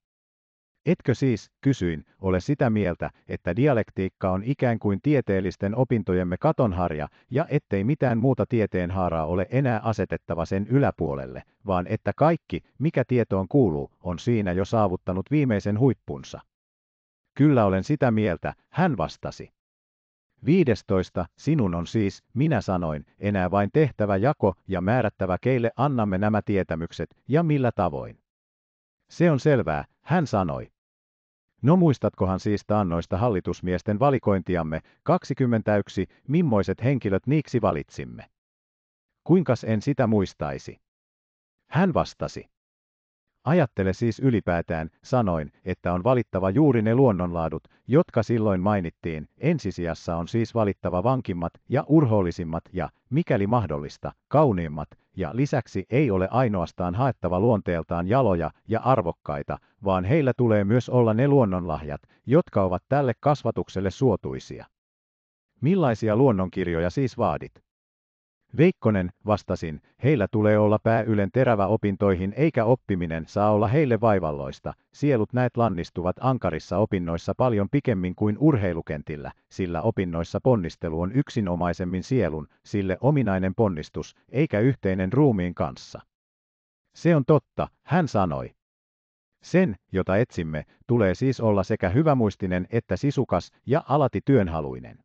Speaker 1: Etkö siis, kysyin, ole sitä mieltä, että dialektiikka on ikään kuin tieteellisten opintojemme katonharja, ja ettei mitään muuta tieteenhaaraa ole enää asetettava sen yläpuolelle, vaan että kaikki, mikä tietoon kuuluu, on siinä jo saavuttanut viimeisen huippunsa. Kyllä olen sitä mieltä, hän vastasi. 15. Sinun on siis, minä sanoin, enää vain tehtävä jako ja määrättävä keille annamme nämä tietämykset ja millä tavoin. Se on selvää, hän sanoi. No muistatkohan siis taannoista hallitusmiesten valikointiamme, 21, mimmoiset henkilöt niiksi valitsimme. Kuinkas en sitä muistaisi? Hän vastasi. Ajattele siis ylipäätään, sanoin, että on valittava juuri ne luonnonlaadut, jotka silloin mainittiin, ensisijassa on siis valittava vankimmat ja urhoollisimmat ja, mikäli mahdollista, kauniimmat, ja lisäksi ei ole ainoastaan haettava luonteeltaan jaloja ja arvokkaita, vaan heillä tulee myös olla ne luonnonlahjat, jotka ovat tälle kasvatukselle suotuisia. Millaisia luonnonkirjoja siis vaadit? Veikkonen, vastasin, heillä tulee olla pääylen terävä opintoihin eikä oppiminen saa olla heille vaivalloista. Sielut näet lannistuvat ankarissa opinnoissa paljon pikemmin kuin urheilukentillä, sillä opinnoissa ponnistelu on yksinomaisemmin sielun, sille ominainen ponnistus, eikä yhteinen ruumiin kanssa. Se on totta, hän sanoi. Sen, jota etsimme, tulee siis olla sekä hyvämuistinen että sisukas ja alati työnhaluinen.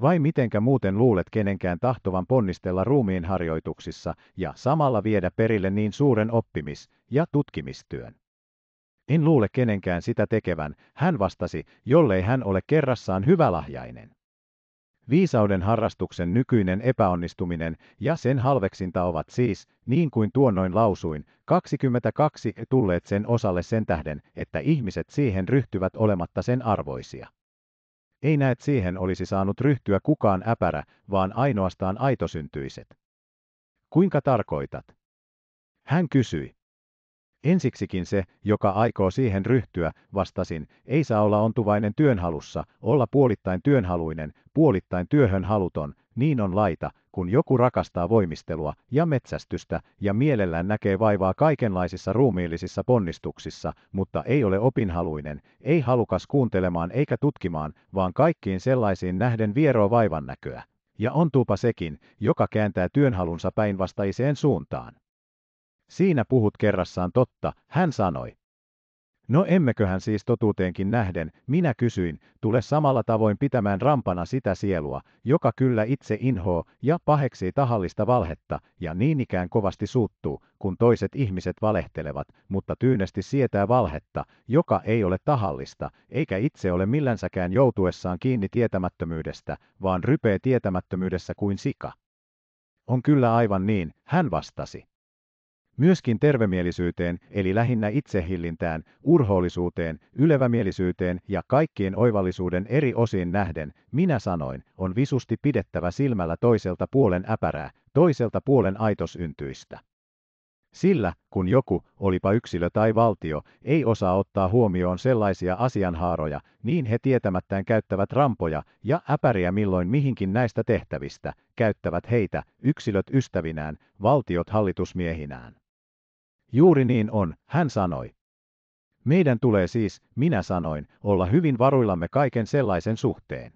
Speaker 1: Vai mitenkä muuten luulet kenenkään tahtovan ponnistella ruumiin harjoituksissa ja samalla viedä perille niin suuren oppimis- ja tutkimistyön? En luule kenenkään sitä tekevän, hän vastasi, jollei hän ole kerrassaan hyvälahjainen. Viisauden harrastuksen nykyinen epäonnistuminen ja sen halveksinta ovat siis, niin kuin tuonnoin lausuin, 22 tulleet sen osalle sen tähden, että ihmiset siihen ryhtyvät olematta sen arvoisia. Ei näet siihen olisi saanut ryhtyä kukaan äpärä, vaan ainoastaan aitosyntyiset. Kuinka tarkoitat? Hän kysyi. Ensiksikin se, joka aikoo siihen ryhtyä, vastasin, ei saa olla ontuvainen työnhalussa, olla puolittain työnhaluinen, puolittain työhön haluton, niin on laita, kun joku rakastaa voimistelua ja metsästystä ja mielellään näkee vaivaa kaikenlaisissa ruumiillisissa ponnistuksissa, mutta ei ole opinhaluinen, ei halukas kuuntelemaan eikä tutkimaan, vaan kaikkiin sellaisiin nähden viero vaivan näköä. Ja ontuupa sekin, joka kääntää työnhalunsa päinvastaiseen suuntaan. Siinä puhut kerrassaan totta, hän sanoi, No emmeköhän siis totuuteenkin nähden, minä kysyin, tule samalla tavoin pitämään rampana sitä sielua, joka kyllä itse inhoo ja paheksii tahallista valhetta, ja niin ikään kovasti suuttuu, kun toiset ihmiset valehtelevat, mutta tyynesti sietää valhetta, joka ei ole tahallista, eikä itse ole millänsäkään joutuessaan kiinni tietämättömyydestä, vaan rypee tietämättömyydessä kuin sika. On kyllä aivan niin, hän vastasi. Myöskin tervemielisyyteen, eli lähinnä itsehillintään, urhoollisuuteen, ylevämielisyyteen ja kaikkien oivallisuuden eri osiin nähden, minä sanoin, on visusti pidettävä silmällä toiselta puolen äpärää, toiselta puolen aitosyntyistä. Sillä, kun joku, olipa yksilö tai valtio, ei osaa ottaa huomioon sellaisia asianhaaroja, niin he tietämättään käyttävät rampoja ja äpäriä milloin mihinkin näistä tehtävistä, käyttävät heitä, yksilöt ystävinään, valtiot hallitusmiehinään. Juuri niin on, hän sanoi. Meidän tulee siis, minä sanoin, olla hyvin varuillamme kaiken sellaisen suhteen.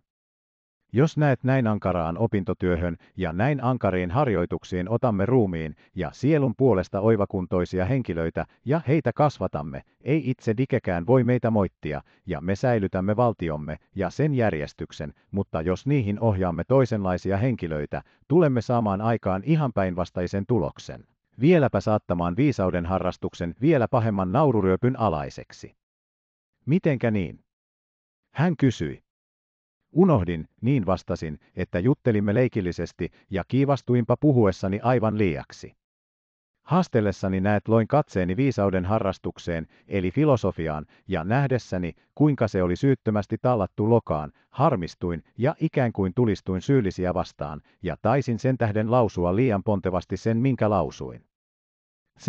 Speaker 1: Jos näet näin ankaraan opintotyöhön ja näin ankariin harjoituksiin otamme ruumiin ja sielun puolesta oivakuntoisia henkilöitä ja heitä kasvatamme, ei itse dikekään voi meitä moittia, ja me säilytämme valtiomme ja sen järjestyksen, mutta jos niihin ohjaamme toisenlaisia henkilöitä, tulemme saamaan aikaan ihan päinvastaisen tuloksen vieläpä saattamaan viisauden harrastuksen vielä pahemman naururyöpyn alaiseksi. Mitenkä niin? Hän kysyi. Unohdin, niin vastasin, että juttelimme leikillisesti ja kiivastuinpa puhuessani aivan liiaksi. Haastellessani näet loin katseeni viisauden harrastukseen, eli filosofiaan, ja nähdessäni, kuinka se oli syyttömästi tallattu lokaan, harmistuin ja ikään kuin tulistuin syyllisiä vastaan, ja taisin sen tähden lausua liian pontevasti sen, minkä lausuin.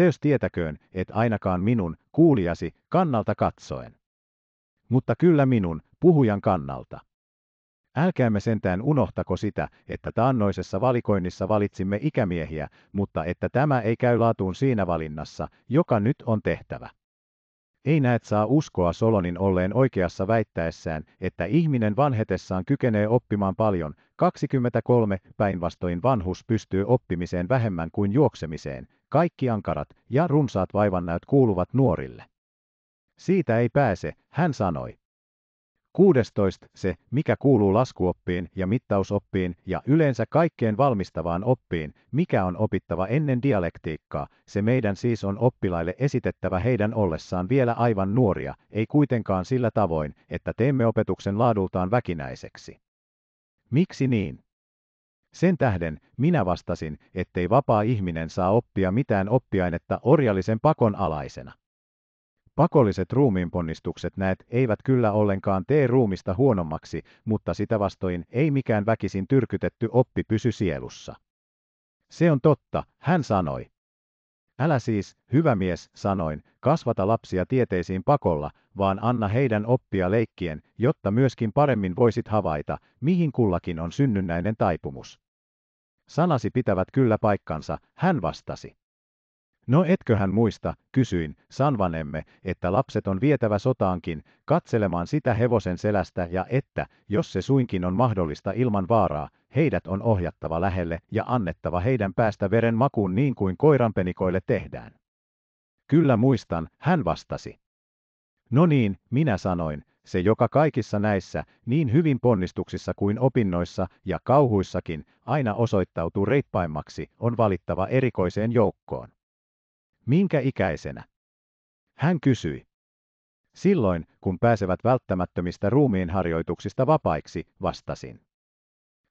Speaker 1: jos tietäköön, et ainakaan minun, kuulijasi, kannalta katsoen. Mutta kyllä minun, puhujan kannalta. Älkäämme sentään unohtako sitä, että taannoisessa valikoinnissa valitsimme ikämiehiä, mutta että tämä ei käy laatuun siinä valinnassa, joka nyt on tehtävä. Ei näet saa uskoa Solonin olleen oikeassa väittäessään, että ihminen vanhetessaan kykenee oppimaan paljon, 23 päinvastoin vanhus pystyy oppimiseen vähemmän kuin juoksemiseen, kaikki ankarat ja runsaat vaivannäyt kuuluvat nuorille. Siitä ei pääse, hän sanoi. 16. Se, mikä kuuluu laskuoppiin ja mittausoppiin ja yleensä kaikkeen valmistavaan oppiin, mikä on opittava ennen dialektiikkaa, se meidän siis on oppilaille esitettävä heidän ollessaan vielä aivan nuoria, ei kuitenkaan sillä tavoin, että teemme opetuksen laadultaan väkinäiseksi. Miksi niin? Sen tähden minä vastasin, ettei vapaa ihminen saa oppia mitään oppiainetta orjallisen pakon alaisena. Pakolliset ruumiinponnistukset näet eivät kyllä ollenkaan tee ruumista huonommaksi, mutta sitä vastoin ei mikään väkisin tyrkytetty oppi pysy sielussa. Se on totta, hän sanoi. Älä siis, hyvä mies, sanoin, kasvata lapsia tieteisiin pakolla, vaan anna heidän oppia leikkien, jotta myöskin paremmin voisit havaita, mihin kullakin on synnynnäinen taipumus. Sanasi pitävät kyllä paikkansa, hän vastasi. No etköhän muista, kysyin, sanvanemme, että lapset on vietävä sotaankin, katselemaan sitä hevosen selästä ja että, jos se suinkin on mahdollista ilman vaaraa, heidät on ohjattava lähelle ja annettava heidän päästä veren makuun niin kuin koiranpenikoille tehdään. Kyllä muistan, hän vastasi. No niin, minä sanoin, se joka kaikissa näissä, niin hyvin ponnistuksissa kuin opinnoissa ja kauhuissakin, aina osoittautuu reippaimmaksi, on valittava erikoiseen joukkoon. Minkä ikäisenä? Hän kysyi. Silloin, kun pääsevät välttämättömistä ruumiinharjoituksista vapaiksi, vastasin.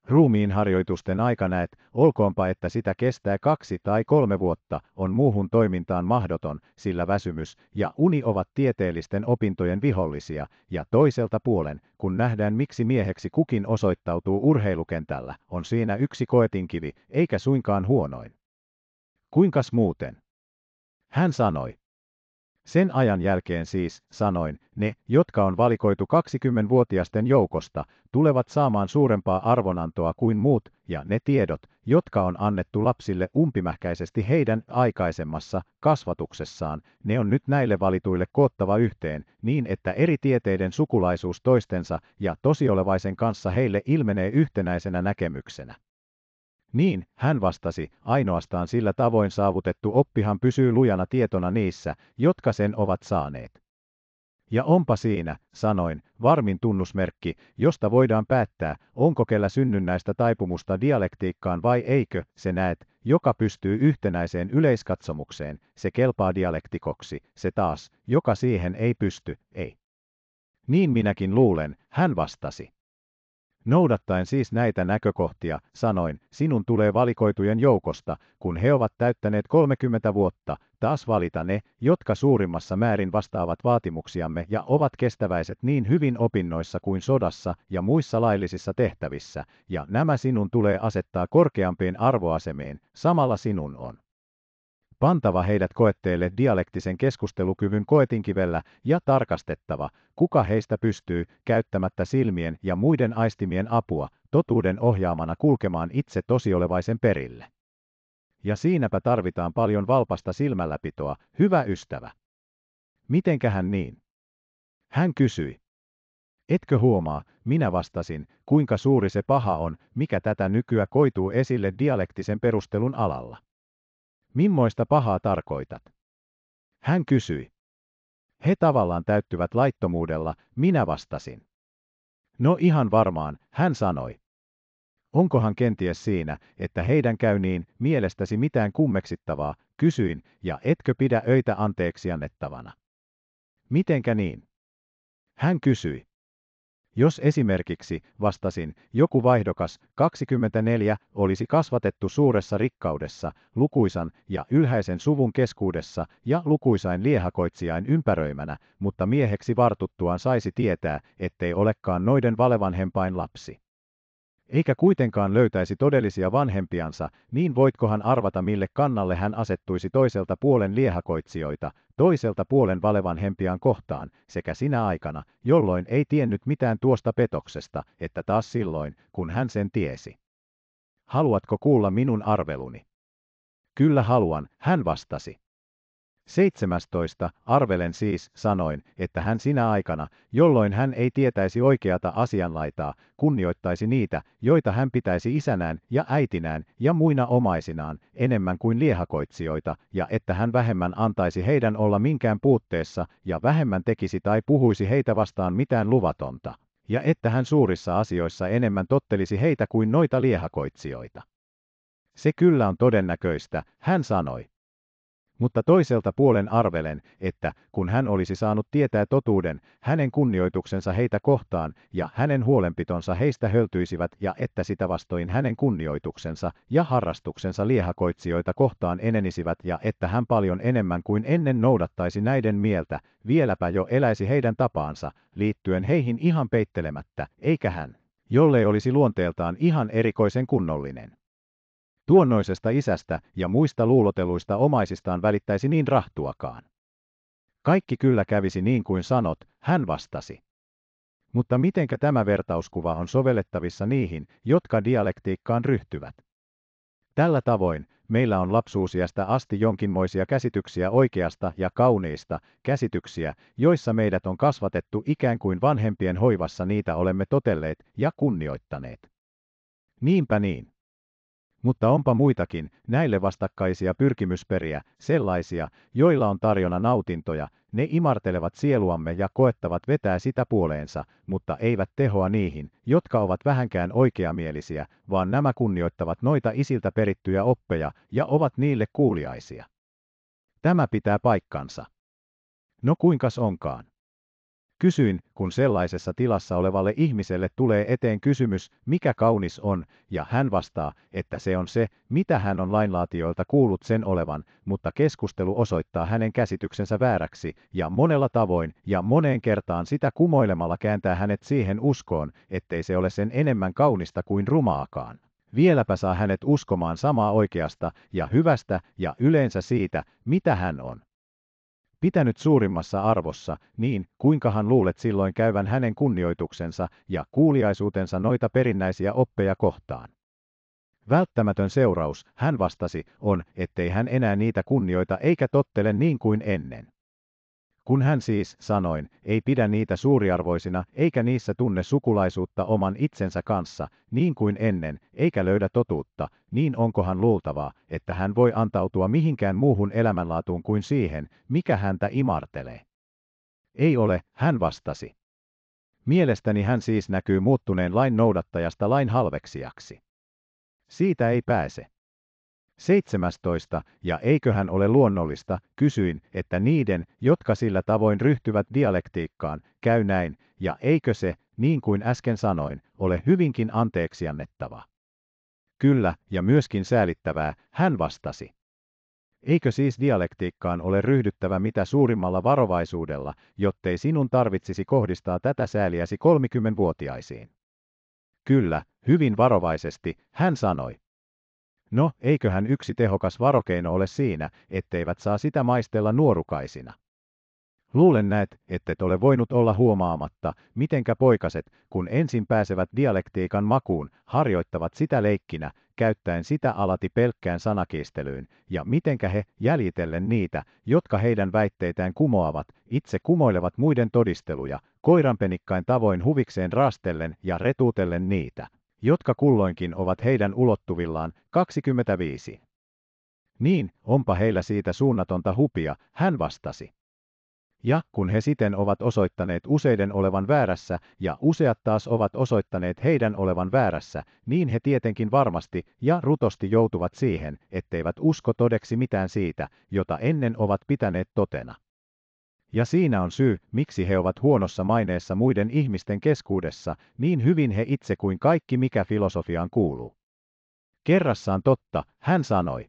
Speaker 1: Ruumiinharjoitusten aika näet, olkoonpa että sitä kestää kaksi tai kolme vuotta, on muuhun toimintaan mahdoton, sillä väsymys ja uni ovat tieteellisten opintojen vihollisia, ja toiselta puolen, kun nähdään miksi mieheksi kukin osoittautuu urheilukentällä, on siinä yksi koetinkivi, eikä suinkaan huonoin. Kuinkas muuten? Hän sanoi, sen ajan jälkeen siis, sanoin, ne, jotka on valikoitu 20 vuotiaisten joukosta, tulevat saamaan suurempaa arvonantoa kuin muut, ja ne tiedot, jotka on annettu lapsille umpimähkäisesti heidän aikaisemmassa kasvatuksessaan, ne on nyt näille valituille koottava yhteen, niin että eri tieteiden sukulaisuus toistensa ja tosiolevaisen kanssa heille ilmenee yhtenäisenä näkemyksenä. Niin, hän vastasi, ainoastaan sillä tavoin saavutettu oppihan pysyy lujana tietona niissä, jotka sen ovat saaneet. Ja onpa siinä, sanoin, varmin tunnusmerkki, josta voidaan päättää, onko kellä synnynnäistä taipumusta dialektiikkaan vai eikö, se näet, joka pystyy yhtenäiseen yleiskatsomukseen, se kelpaa dialektikoksi, se taas, joka siihen ei pysty, ei. Niin minäkin luulen, hän vastasi. Noudattaen siis näitä näkökohtia, sanoin, sinun tulee valikoitujen joukosta, kun he ovat täyttäneet 30 vuotta, taas valita ne, jotka suurimmassa määrin vastaavat vaatimuksiamme ja ovat kestäväiset niin hyvin opinnoissa kuin sodassa ja muissa laillisissa tehtävissä, ja nämä sinun tulee asettaa korkeampiin arvoasemiin, samalla sinun on pantava heidät koetteelle dialektisen keskustelukyvyn koetinkivellä ja tarkastettava, kuka heistä pystyy, käyttämättä silmien ja muiden aistimien apua, totuuden ohjaamana kulkemaan itse tosiolevaisen perille. Ja siinäpä tarvitaan paljon valpasta silmälläpitoa, hyvä ystävä. Mitenkähän niin? Hän kysyi. Etkö huomaa, minä vastasin, kuinka suuri se paha on, mikä tätä nykyä koituu esille dialektisen perustelun alalla. Mimmoista pahaa tarkoitat? Hän kysyi. He tavallaan täyttyvät laittomuudella, minä vastasin. No ihan varmaan, hän sanoi. Onkohan kenties siinä, että heidän käy niin mielestäsi mitään kummeksittavaa, kysyin, ja etkö pidä öitä anteeksi annettavana? Mitenkä niin? Hän kysyi. Jos esimerkiksi, vastasin, joku vaihdokas 24 olisi kasvatettu suuressa rikkaudessa, lukuisan ja ylhäisen suvun keskuudessa ja lukuisain liehakoitsijain ympäröimänä, mutta mieheksi vartuttuaan saisi tietää, ettei olekaan noiden valevanhempain lapsi eikä kuitenkaan löytäisi todellisia vanhempiansa, niin voitkohan arvata mille kannalle hän asettuisi toiselta puolen liehakoitsijoita, toiselta puolen valevanhempiaan kohtaan, sekä sinä aikana, jolloin ei tiennyt mitään tuosta petoksesta, että taas silloin, kun hän sen tiesi. Haluatko kuulla minun arveluni? Kyllä haluan, hän vastasi. Seitsemästoista, arvelen siis, sanoin, että hän sinä aikana, jolloin hän ei tietäisi oikeata asianlaitaa, kunnioittaisi niitä, joita hän pitäisi isänään ja äitinään ja muina omaisinaan, enemmän kuin liehakoitsijoita, ja että hän vähemmän antaisi heidän olla minkään puutteessa, ja vähemmän tekisi tai puhuisi heitä vastaan mitään luvatonta, ja että hän suurissa asioissa enemmän tottelisi heitä kuin noita liehakoitsijoita. Se kyllä on todennäköistä, hän sanoi mutta toiselta puolen arvelen, että kun hän olisi saanut tietää totuuden, hänen kunnioituksensa heitä kohtaan ja hänen huolenpitonsa heistä höltyisivät ja että sitä vastoin hänen kunnioituksensa ja harrastuksensa liehakoitsijoita kohtaan enenisivät ja että hän paljon enemmän kuin ennen noudattaisi näiden mieltä, vieläpä jo eläisi heidän tapaansa, liittyen heihin ihan peittelemättä, eikä hän, jollei olisi luonteeltaan ihan erikoisen kunnollinen Tuonnoisesta isästä ja muista luuloteluista omaisistaan välittäisi niin rahtuakaan. Kaikki kyllä kävisi niin kuin sanot, hän vastasi. Mutta mitenkä tämä vertauskuva on sovellettavissa niihin, jotka dialektiikkaan ryhtyvät? Tällä tavoin meillä on lapsuusiasta asti jonkinmoisia käsityksiä oikeasta ja kauniista, käsityksiä, joissa meidät on kasvatettu ikään kuin vanhempien hoivassa niitä olemme totelleet ja kunnioittaneet. Niinpä niin. Mutta onpa muitakin, näille vastakkaisia pyrkimysperiä, sellaisia, joilla on tarjona nautintoja, ne imartelevat sieluamme ja koettavat vetää sitä puoleensa, mutta eivät tehoa niihin, jotka ovat vähänkään oikeamielisiä, vaan nämä kunnioittavat noita isiltä perittyjä oppeja ja ovat niille kuuliaisia. Tämä pitää paikkansa. No kuinkas onkaan? Kysyin, kun sellaisessa tilassa olevalle ihmiselle tulee eteen kysymys, mikä kaunis on, ja hän vastaa, että se on se, mitä hän on lainlaatioilta kuullut sen olevan, mutta keskustelu osoittaa hänen käsityksensä vääräksi, ja monella tavoin ja moneen kertaan sitä kumoilemalla kääntää hänet siihen uskoon, ettei se ole sen enemmän kaunista kuin rumaakaan vieläpä saa hänet uskomaan samaa oikeasta ja hyvästä ja yleensä siitä, mitä hän on pitänyt suurimmassa arvossa, niin kuinkahan luulet silloin käyvän hänen kunnioituksensa ja kuuliaisuutensa noita perinnäisiä oppeja kohtaan? Välttämätön seuraus, hän vastasi, on, ettei hän enää niitä kunnioita eikä tottele niin kuin ennen. Kun hän siis, sanoin, ei pidä niitä suuriarvoisina eikä niissä tunne sukulaisuutta oman itsensä kanssa, niin kuin ennen, eikä löydä totuutta, niin onkohan luultavaa, että hän voi antautua mihinkään muuhun elämänlaatuun kuin siihen, mikä häntä imartelee. Ei ole, hän vastasi. Mielestäni hän siis näkyy muuttuneen lain noudattajasta lain halveksijaksi. Siitä ei pääse. 17. Ja eiköhän ole luonnollista, kysyin, että niiden, jotka sillä tavoin ryhtyvät dialektiikkaan, käy näin, ja eikö se, niin kuin äsken sanoin, ole hyvinkin anteeksiannettava. Kyllä, ja myöskin säälittävää, hän vastasi. Eikö siis dialektiikkaan ole ryhdyttävä mitä suurimmalla varovaisuudella, jottei sinun tarvitsisi kohdistaa tätä sääliäsi 30-vuotiaisiin? Kyllä, hyvin varovaisesti, hän sanoi. No, eiköhän yksi tehokas varokeino ole siinä, etteivät saa sitä maistella nuorukaisina. Luulen näet, ette ole voinut olla huomaamatta, mitenkä poikaset, kun ensin pääsevät dialektiikan makuun, harjoittavat sitä leikkinä, käyttäen sitä alati pelkkään sanakiistelyyn, ja mitenkä he, jäljitellen niitä, jotka heidän väitteitään kumoavat, itse kumoilevat muiden todisteluja, koiranpenikkain tavoin huvikseen raastellen ja retuutellen niitä jotka kulloinkin ovat heidän ulottuvillaan, 25. Niin, onpa heillä siitä suunnatonta hupia, hän vastasi. Ja kun he siten ovat osoittaneet useiden olevan väärässä ja useat taas ovat osoittaneet heidän olevan väärässä, niin he tietenkin varmasti ja rutosti joutuvat siihen, etteivät usko todeksi mitään siitä, jota ennen ovat pitäneet totena. Ja siinä on syy, miksi he ovat huonossa maineessa muiden ihmisten keskuudessa, niin hyvin he itse kuin kaikki mikä filosofiaan kuuluu. Kerrassaan totta, hän sanoi.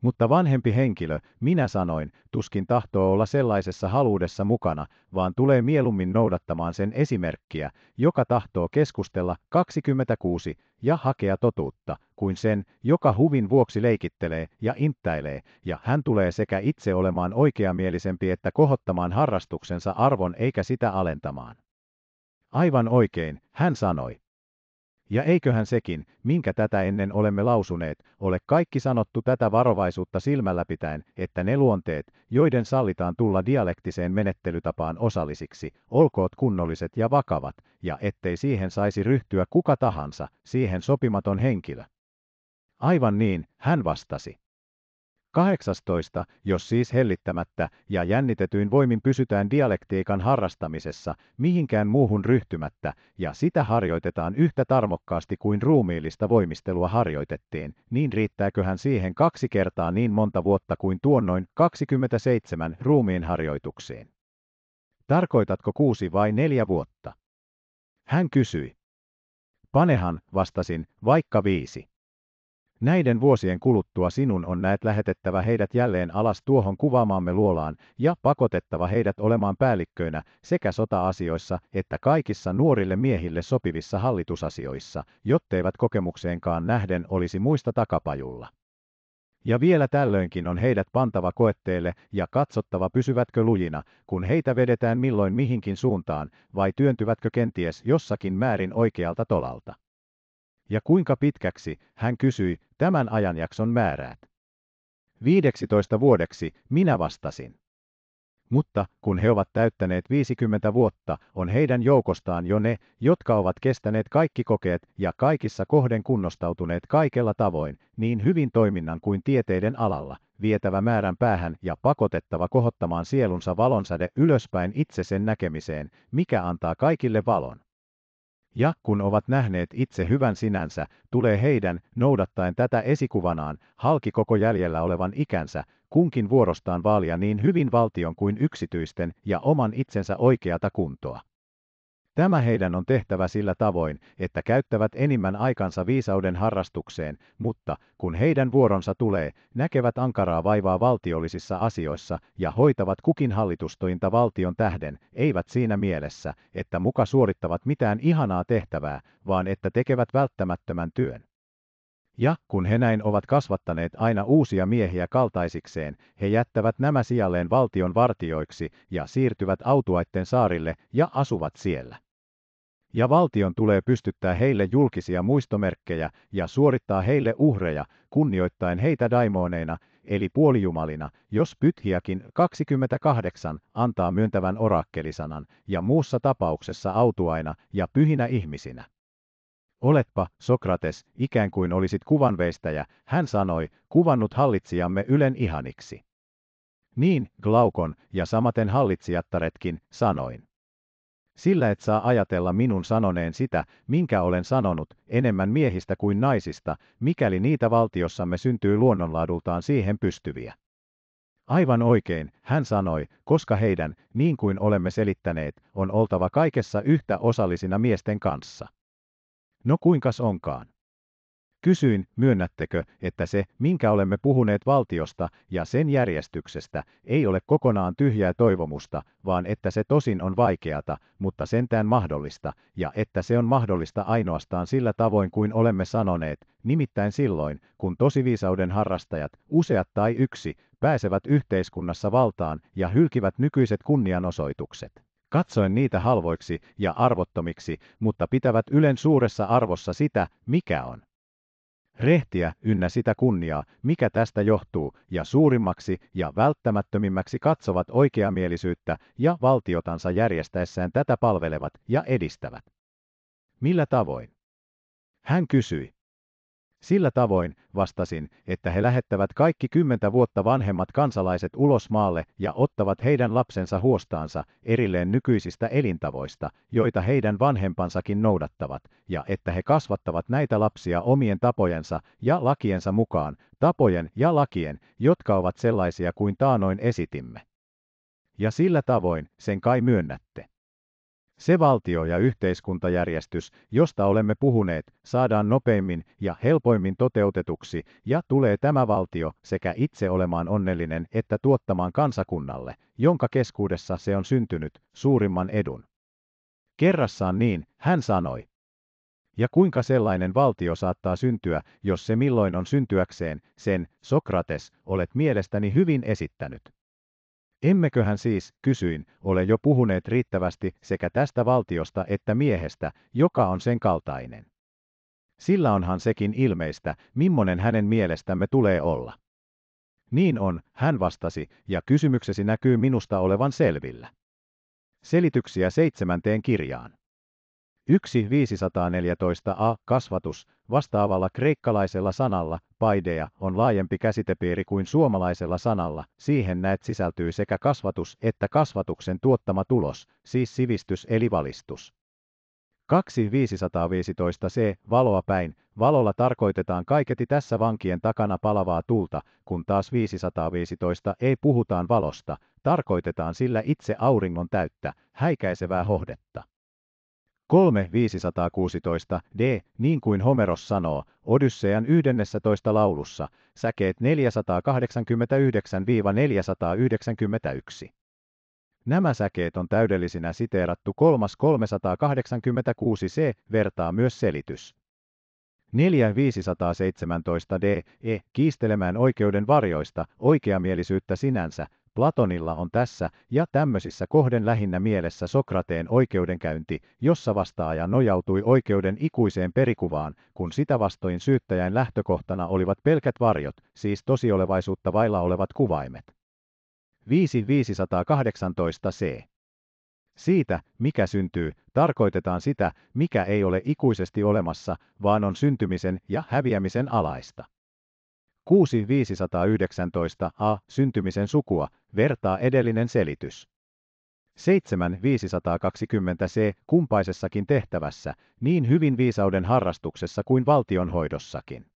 Speaker 1: Mutta vanhempi henkilö, minä sanoin, tuskin tahtoo olla sellaisessa haluudessa mukana, vaan tulee mieluummin noudattamaan sen esimerkkiä, joka tahtoo keskustella 26 ja hakea totuutta, kuin sen, joka huvin vuoksi leikittelee ja inttäilee, ja hän tulee sekä itse olemaan oikeamielisempi että kohottamaan harrastuksensa arvon eikä sitä alentamaan. Aivan oikein, hän sanoi. Ja eiköhän sekin, minkä tätä ennen olemme lausuneet, ole kaikki sanottu tätä varovaisuutta silmällä pitäen, että ne luonteet, joiden sallitaan tulla dialektiseen menettelytapaan osallisiksi, olkoot kunnolliset ja vakavat, ja ettei siihen saisi ryhtyä kuka tahansa, siihen sopimaton henkilö. Aivan niin, hän vastasi. 18. Jos siis hellittämättä ja jännitetyin voimin pysytään dialektiikan harrastamisessa, mihinkään muuhun ryhtymättä, ja sitä harjoitetaan yhtä tarmokkaasti kuin ruumiillista voimistelua harjoitettiin, niin riittääköhän siihen kaksi kertaa niin monta vuotta kuin tuonnoin 27 ruumiin harjoituksiin? Tarkoitatko kuusi vai neljä vuotta? Hän kysyi. Panehan, vastasin, vaikka viisi. Näiden vuosien kuluttua sinun on näet lähetettävä heidät jälleen alas tuohon kuvaamaamme luolaan ja pakotettava heidät olemaan päällikköinä sekä sota-asioissa että kaikissa nuorille miehille sopivissa hallitusasioissa, jotteivät kokemukseenkaan nähden olisi muista takapajulla. Ja vielä tällöinkin on heidät pantava koetteelle ja katsottava pysyvätkö lujina, kun heitä vedetään milloin mihinkin suuntaan, vai työntyvätkö kenties jossakin määrin oikealta tolalta ja kuinka pitkäksi, hän kysyi, tämän ajanjakson määräät. 15 vuodeksi, minä vastasin. Mutta kun he ovat täyttäneet 50 vuotta, on heidän joukostaan jo ne, jotka ovat kestäneet kaikki kokeet ja kaikissa kohden kunnostautuneet kaikella tavoin, niin hyvin toiminnan kuin tieteiden alalla, vietävä määrän päähän ja pakotettava kohottamaan sielunsa valonsäde ylöspäin itse sen näkemiseen, mikä antaa kaikille valon ja kun ovat nähneet itse hyvän sinänsä, tulee heidän, noudattaen tätä esikuvanaan, halki koko jäljellä olevan ikänsä, kunkin vuorostaan vaalia niin hyvin valtion kuin yksityisten ja oman itsensä oikeata kuntoa. Tämä heidän on tehtävä sillä tavoin, että käyttävät enimmän aikansa viisauden harrastukseen, mutta kun heidän vuoronsa tulee, näkevät ankaraa vaivaa valtiollisissa asioissa ja hoitavat kukin hallitustointa valtion tähden, eivät siinä mielessä, että muka suorittavat mitään ihanaa tehtävää, vaan että tekevät välttämättömän työn. Ja kun he näin ovat kasvattaneet aina uusia miehiä kaltaisikseen, he jättävät nämä sijalleen valtion vartioiksi ja siirtyvät autuaitten saarille ja asuvat siellä ja valtion tulee pystyttää heille julkisia muistomerkkejä ja suorittaa heille uhreja, kunnioittaen heitä daimoneina, eli puolijumalina, jos Pythiäkin 28 antaa myöntävän orakkelisanan ja muussa tapauksessa autuaina ja pyhinä ihmisinä. Oletpa, Sokrates, ikään kuin olisit kuvanveistäjä, hän sanoi, kuvannut hallitsijamme Ylen ihaniksi. Niin, Glaukon ja samaten hallitsijattaretkin, sanoin. Sillä et saa ajatella minun sanoneen sitä, minkä olen sanonut, enemmän miehistä kuin naisista, mikäli niitä valtiossamme syntyy luonnonlaadultaan siihen pystyviä. Aivan oikein, hän sanoi, koska heidän, niin kuin olemme selittäneet, on oltava kaikessa yhtä osallisina miesten kanssa. No kuinkas onkaan? Kysyin, myönnättekö, että se, minkä olemme puhuneet valtiosta ja sen järjestyksestä, ei ole kokonaan tyhjää toivomusta, vaan että se tosin on vaikeata, mutta sentään mahdollista, ja että se on mahdollista ainoastaan sillä tavoin kuin olemme sanoneet, nimittäin silloin, kun tosiviisauden harrastajat, useat tai yksi, pääsevät yhteiskunnassa valtaan ja hylkivät nykyiset kunnianosoitukset. Katsoin niitä halvoiksi ja arvottomiksi, mutta pitävät ylen suuressa arvossa sitä, mikä on. Rehtiä ynnä sitä kunniaa, mikä tästä johtuu, ja suurimmaksi ja välttämättömimmäksi katsovat oikeamielisyyttä ja valtiotansa järjestäessään tätä palvelevat ja edistävät. Millä tavoin? Hän kysyi. Sillä tavoin, vastasin, että he lähettävät kaikki kymmentä vuotta vanhemmat kansalaiset ulos maalle ja ottavat heidän lapsensa huostaansa erilleen nykyisistä elintavoista, joita heidän vanhempansakin noudattavat, ja että he kasvattavat näitä lapsia omien tapojensa ja lakiensa mukaan, tapojen ja lakien, jotka ovat sellaisia kuin taanoin esitimme. Ja sillä tavoin, sen kai myönnätte. Se valtio- ja yhteiskuntajärjestys, josta olemme puhuneet, saadaan nopeimmin ja helpoimmin toteutetuksi, ja tulee tämä valtio sekä itse olemaan onnellinen että tuottamaan kansakunnalle, jonka keskuudessa se on syntynyt, suurimman edun. Kerrassaan niin, hän sanoi. Ja kuinka sellainen valtio saattaa syntyä, jos se milloin on syntyäkseen, sen, Sokrates, olet mielestäni hyvin esittänyt. Emmeköhän siis, kysyin, ole jo puhuneet riittävästi sekä tästä valtiosta että miehestä, joka on sen kaltainen. Sillä onhan sekin ilmeistä, millainen hänen mielestämme tulee olla. Niin on, hän vastasi, ja kysymyksesi näkyy minusta olevan selvillä. Selityksiä seitsemänteen kirjaan. Yksi a kasvatus vastaavalla kreikkalaisella sanalla paideja on laajempi käsitepiiri kuin suomalaisella sanalla. Siihen näet sisältyy sekä kasvatus että kasvatuksen tuottama tulos, siis sivistys eli valistus. 2515 c. Valoa päin. Valolla tarkoitetaan kaiketi tässä vankien takana palavaa tulta, kun taas 515 ei puhutaan valosta, tarkoitetaan sillä itse auringon täyttä, häikäisevää hohdetta. 3516 d, niin kuin Homeros sanoo, Odyssean 11 laulussa, säkeet 489-491. Nämä säkeet on täydellisinä siteerattu 3386 c, vertaa myös selitys. 4517 d, e, kiistelemään oikeuden varjoista, oikeamielisyyttä sinänsä, Platonilla on tässä ja tämmöisissä kohden lähinnä mielessä Sokrateen oikeudenkäynti, jossa vastaaja nojautui oikeuden ikuiseen perikuvaan, kun sitä vastoin syyttäjän lähtökohtana olivat pelkät varjot, siis tosiolevaisuutta vailla olevat kuvaimet. 5518 c. Siitä, mikä syntyy, tarkoitetaan sitä, mikä ei ole ikuisesti olemassa, vaan on syntymisen ja häviämisen alaista. 6519 a. Syntymisen sukua, vertaa edellinen selitys. 7520 c. Kumpaisessakin tehtävässä, niin hyvin viisauden harrastuksessa kuin valtionhoidossakin.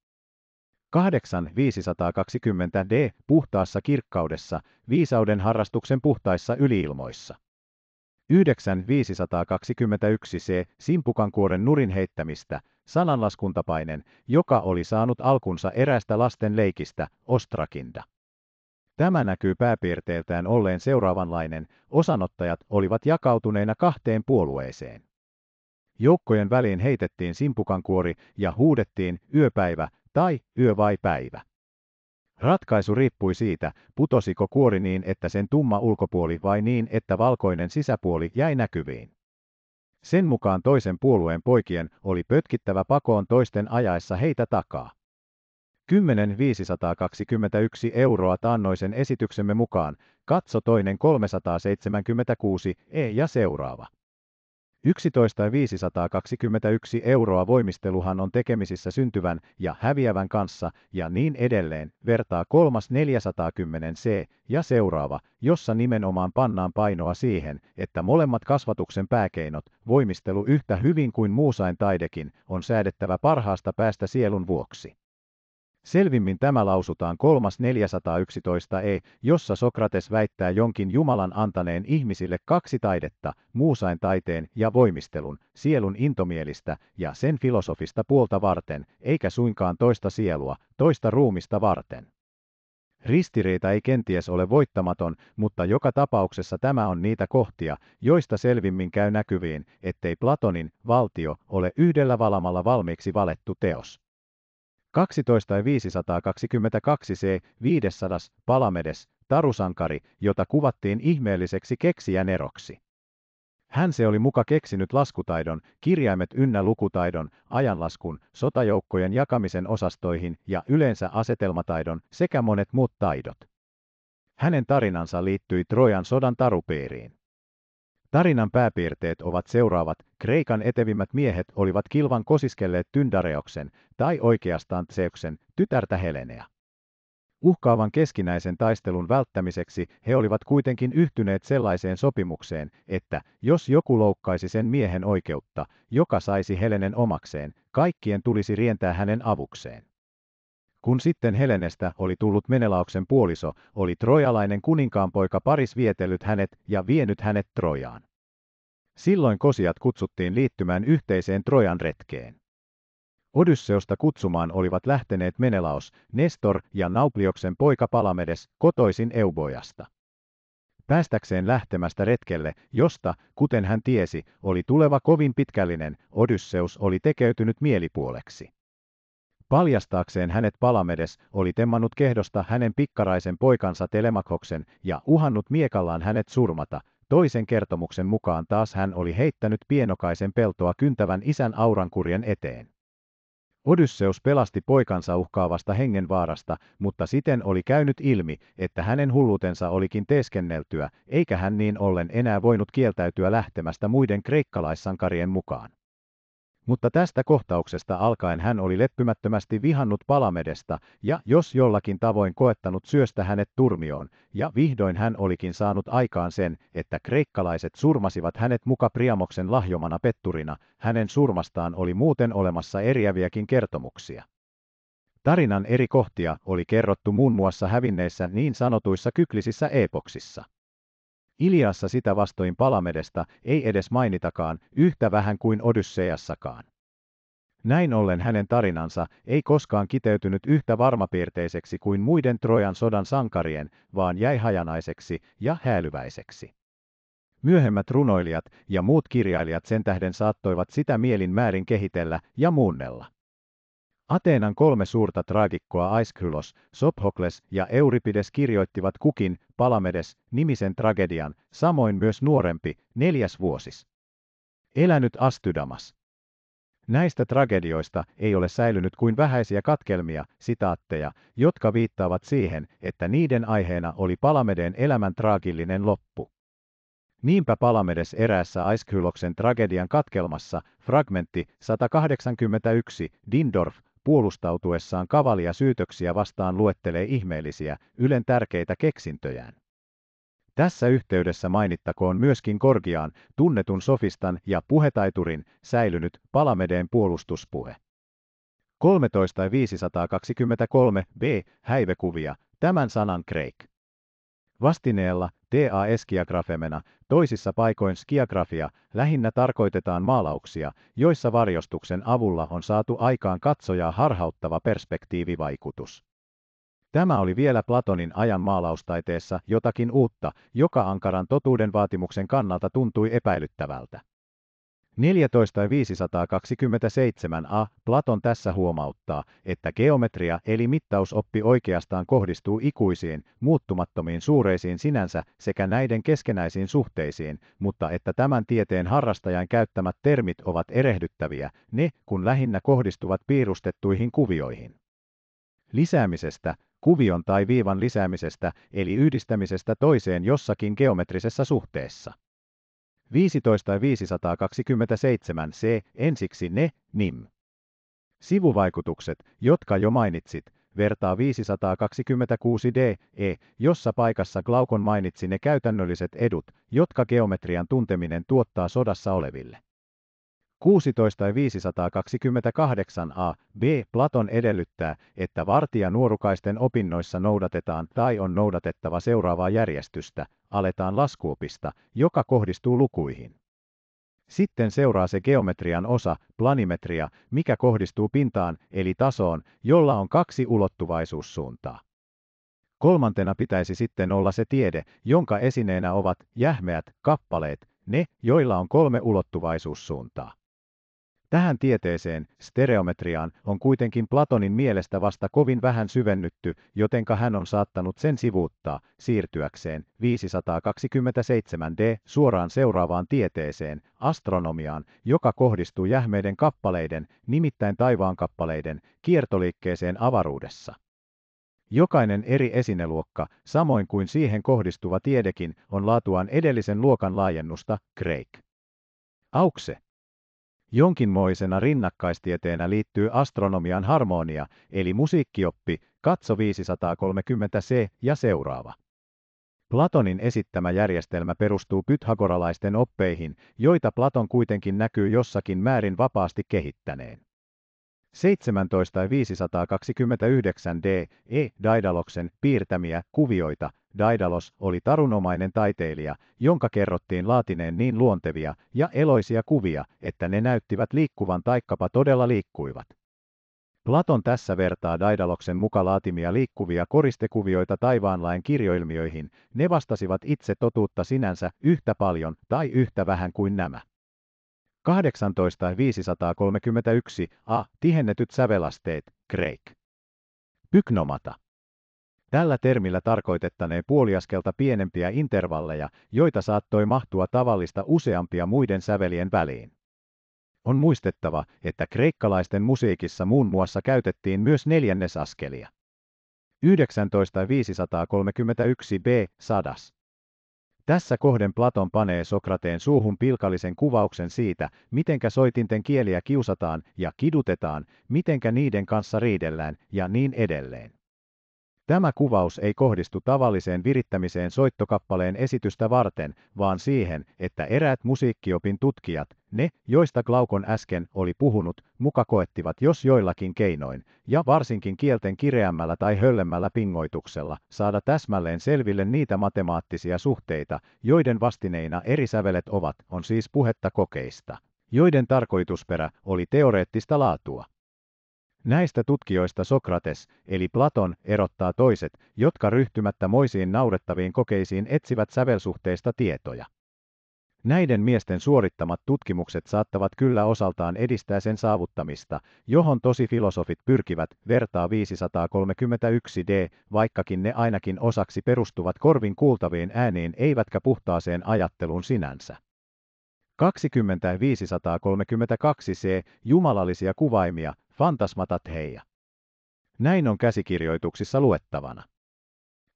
Speaker 1: 8520 d. Puhtaassa kirkkaudessa, viisauden harrastuksen puhtaissa yliilmoissa. 9521 521 c. Simpukankuoren nurin heittämistä, sananlaskuntapainen, joka oli saanut alkunsa erästä lasten leikistä, ostrakinda. Tämä näkyy pääpiirteiltään olleen seuraavanlainen, osanottajat olivat jakautuneina kahteen puolueeseen. Joukkojen väliin heitettiin simpukankuori ja huudettiin yöpäivä tai yö vai päivä. Ratkaisu riippui siitä, putosiko kuori niin, että sen tumma ulkopuoli vai niin, että valkoinen sisäpuoli jäi näkyviin. Sen mukaan toisen puolueen poikien oli pötkittävä pakoon toisten ajaessa heitä takaa. 10.521 euroa taannoisen esityksemme mukaan, katso toinen 376 e ja seuraava. 11 521 euroa voimisteluhan on tekemisissä syntyvän ja häviävän kanssa ja niin edelleen, vertaa kolmas 410 C ja seuraava, jossa nimenomaan pannaan painoa siihen, että molemmat kasvatuksen pääkeinot, voimistelu yhtä hyvin kuin muusain taidekin, on säädettävä parhaasta päästä sielun vuoksi. Selvimmin tämä lausutaan 3.411 e, jossa Sokrates väittää jonkin Jumalan antaneen ihmisille kaksi taidetta, muusain taiteen ja voimistelun, sielun intomielistä ja sen filosofista puolta varten, eikä suinkaan toista sielua, toista ruumista varten. Ristiriita ei kenties ole voittamaton, mutta joka tapauksessa tämä on niitä kohtia, joista selvimmin käy näkyviin, ettei Platonin valtio ole yhdellä valamalla valmiiksi valettu teos. 12 ja 522 c. 500 Palamedes, tarusankari, jota kuvattiin ihmeelliseksi keksijäneroksi. Hän se oli muka keksinyt laskutaidon, kirjaimet ynnä lukutaidon, ajanlaskun, sotajoukkojen jakamisen osastoihin ja yleensä asetelmataidon sekä monet muut taidot. Hänen tarinansa liittyi Trojan sodan tarupiiriin. Tarinan pääpiirteet ovat seuraavat. Kreikan etevimmät miehet olivat kilvan kosiskelleet Tyndareoksen, tai oikeastaan Tseoksen, tytärtä Helenea. Uhkaavan keskinäisen taistelun välttämiseksi he olivat kuitenkin yhtyneet sellaiseen sopimukseen, että jos joku loukkaisi sen miehen oikeutta, joka saisi Helenen omakseen, kaikkien tulisi rientää hänen avukseen. Kun sitten Helenestä oli tullut Menelauksen puoliso, oli trojalainen kuninkaanpoika Paris vietellyt hänet ja vienyt hänet Trojaan. Silloin kosijat kutsuttiin liittymään yhteiseen Trojan retkeen. Odysseosta kutsumaan olivat lähteneet Menelaos, Nestor ja Nauplioksen poika Palamedes, kotoisin Eubojasta. Päästäkseen lähtemästä retkelle, josta, kuten hän tiesi, oli tuleva kovin pitkällinen, Odysseus oli tekeytynyt mielipuoleksi. Paljastaakseen hänet Palamedes oli temmannut kehdosta hänen pikkaraisen poikansa Telemakoksen ja uhannut miekallaan hänet surmata. Toisen kertomuksen mukaan taas hän oli heittänyt pienokaisen peltoa kyntävän isän aurankurjen eteen. Odysseus pelasti poikansa uhkaavasta hengenvaarasta, mutta siten oli käynyt ilmi, että hänen hullutensa olikin teeskenneltyä, eikä hän niin ollen enää voinut kieltäytyä lähtemästä muiden kreikkalaissankarien mukaan. Mutta tästä kohtauksesta alkaen hän oli leppymättömästi vihannut Palamedesta ja jos jollakin tavoin koettanut syöstä hänet turmioon, ja vihdoin hän olikin saanut aikaan sen, että kreikkalaiset surmasivat hänet muka Priamoksen lahjomana petturina, hänen surmastaan oli muuten olemassa eriäviäkin kertomuksia. Tarinan eri kohtia oli kerrottu muun muassa hävinneissä niin sanotuissa kyklisissä epoksissa. Iliassa sitä vastoin Palamedesta ei edes mainitakaan, yhtä vähän kuin Odyssejassakaan. Näin ollen hänen tarinansa ei koskaan kiteytynyt yhtä varmapiirteiseksi kuin muiden Trojan sodan sankarien, vaan jäi hajanaiseksi ja häälyväiseksi. Myöhemmät runoilijat ja muut kirjailijat sen tähden saattoivat sitä mielin määrin kehitellä ja muunnella. Ateenan kolme suurta traagikkoa Aiskylos, Sophokles ja Euripides kirjoittivat kukin Palamedes nimisen tragedian, samoin myös nuorempi, neljäs vuosis. Elänyt Astydamas. Näistä tragedioista ei ole säilynyt kuin vähäisiä katkelmia, sitaatteja, jotka viittaavat siihen, että niiden aiheena oli Palamedeen elämän traagillinen loppu. Niinpä Palamedes eräässä Aiskyloksen tragedian katkelmassa, fragmentti 181, Dindorf, puolustautuessaan kavalia syytöksiä vastaan luettelee ihmeellisiä, Ylen tärkeitä keksintöjään. Tässä yhteydessä mainittakoon myöskin Korgiaan, tunnetun sofistan ja puhetaiturin, säilynyt Palamedeen puolustuspuhe. 13.523 b. Häivekuvia, tämän sanan kreik. Vastineella TA-skiagrafemena, toisissa paikoin skiagrafia, lähinnä tarkoitetaan maalauksia, joissa varjostuksen avulla on saatu aikaan katsojaa harhauttava perspektiivivaikutus. Tämä oli vielä Platonin ajan maalaustaiteessa jotakin uutta, joka ankaran totuuden vaatimuksen kannalta tuntui epäilyttävältä. 14 527 a. Platon tässä huomauttaa, että geometria eli mittausoppi oikeastaan kohdistuu ikuisiin, muuttumattomiin suureisiin sinänsä sekä näiden keskenäisiin suhteisiin, mutta että tämän tieteen harrastajan käyttämät termit ovat erehdyttäviä, ne kun lähinnä kohdistuvat piirustettuihin kuvioihin. Lisäämisestä, kuvion tai viivan lisäämisestä eli yhdistämisestä toiseen jossakin geometrisessa suhteessa. 15 ja 527 c ensiksi ne, nim. Sivuvaikutukset, jotka jo mainitsit, vertaa 526 d, e, jossa paikassa Glaukon mainitsi ne käytännölliset edut, jotka geometrian tunteminen tuottaa sodassa oleville. 16 ja 528 a. B. Platon edellyttää, että vartija nuorukaisten opinnoissa noudatetaan tai on noudatettava seuraavaa järjestystä, aletaan laskuopista, joka kohdistuu lukuihin. Sitten seuraa se geometrian osa, planimetria, mikä kohdistuu pintaan, eli tasoon, jolla on kaksi ulottuvaisuussuuntaa. Kolmantena pitäisi sitten olla se tiede, jonka esineenä ovat jähmeät kappaleet, ne, joilla on kolme ulottuvaisuussuuntaa. Tähän tieteeseen, stereometriaan, on kuitenkin Platonin mielestä vasta kovin vähän syvennytty, jotenka hän on saattanut sen sivuuttaa, siirtyäkseen 527d suoraan seuraavaan tieteeseen, astronomiaan, joka kohdistuu jähmeiden kappaleiden, nimittäin taivaankappaleiden, kiertoliikkeeseen avaruudessa. Jokainen eri esineluokka, samoin kuin siihen kohdistuva tiedekin, on laatuaan edellisen luokan laajennusta, Craig. Aukse. Jonkinmoisena rinnakkaistieteenä liittyy astronomian harmonia, eli musiikkioppi, katso 530 C ja seuraava. Platonin esittämä järjestelmä perustuu pythagoralaisten oppeihin, joita Platon kuitenkin näkyy jossakin määrin vapaasti kehittäneen. 17.529 D. E. Daidaloksen piirtämiä kuvioita Daidalos oli tarunomainen taiteilija, jonka kerrottiin laatineen niin luontevia ja eloisia kuvia, että ne näyttivät liikkuvan taikkapa todella liikkuivat. Platon tässä vertaa Daidaloksen muka laatimia liikkuvia koristekuvioita taivaanlain kirjoilmiöihin, ne vastasivat itse totuutta sinänsä yhtä paljon tai yhtä vähän kuin nämä. 18531 a. Tihennetyt sävelasteet, Kreik. Pyknomata. Tällä termillä tarkoitettaneen puoliaskelta pienempiä intervalleja, joita saattoi mahtua tavallista useampia muiden sävelien väliin. On muistettava, että kreikkalaisten musiikissa muun muassa käytettiin myös neljännesaskelia. 19531 b. sadas. Tässä kohden Platon panee Sokrateen suuhun pilkallisen kuvauksen siitä, mitenkä soitinten kieliä kiusataan ja kidutetaan, mitenkä niiden kanssa riidellään ja niin edelleen. Tämä kuvaus ei kohdistu tavalliseen virittämiseen soittokappaleen esitystä varten, vaan siihen, että eräät musiikkiopin tutkijat, ne, joista Glaukon äsken oli puhunut, muka koettivat jos joillakin keinoin, ja varsinkin kielten kireämmällä tai höllemmällä pingoituksella, saada täsmälleen selville niitä matemaattisia suhteita, joiden vastineina eri sävelet ovat, on siis puhetta kokeista, joiden tarkoitusperä oli teoreettista laatua. Näistä tutkijoista Sokrates, eli Platon, erottaa toiset, jotka ryhtymättä moisiin naurettaviin kokeisiin etsivät sävelsuhteista tietoja. Näiden miesten suorittamat tutkimukset saattavat kyllä osaltaan edistää sen saavuttamista, johon tosi filosofit pyrkivät, vertaa 531 d, vaikkakin ne ainakin osaksi perustuvat korvin kuultaviin ääniin eivätkä puhtaaseen ajatteluun sinänsä. 20532 c. Jumalallisia kuvaimia, Fantasmatatheia. Näin on käsikirjoituksissa luettavana.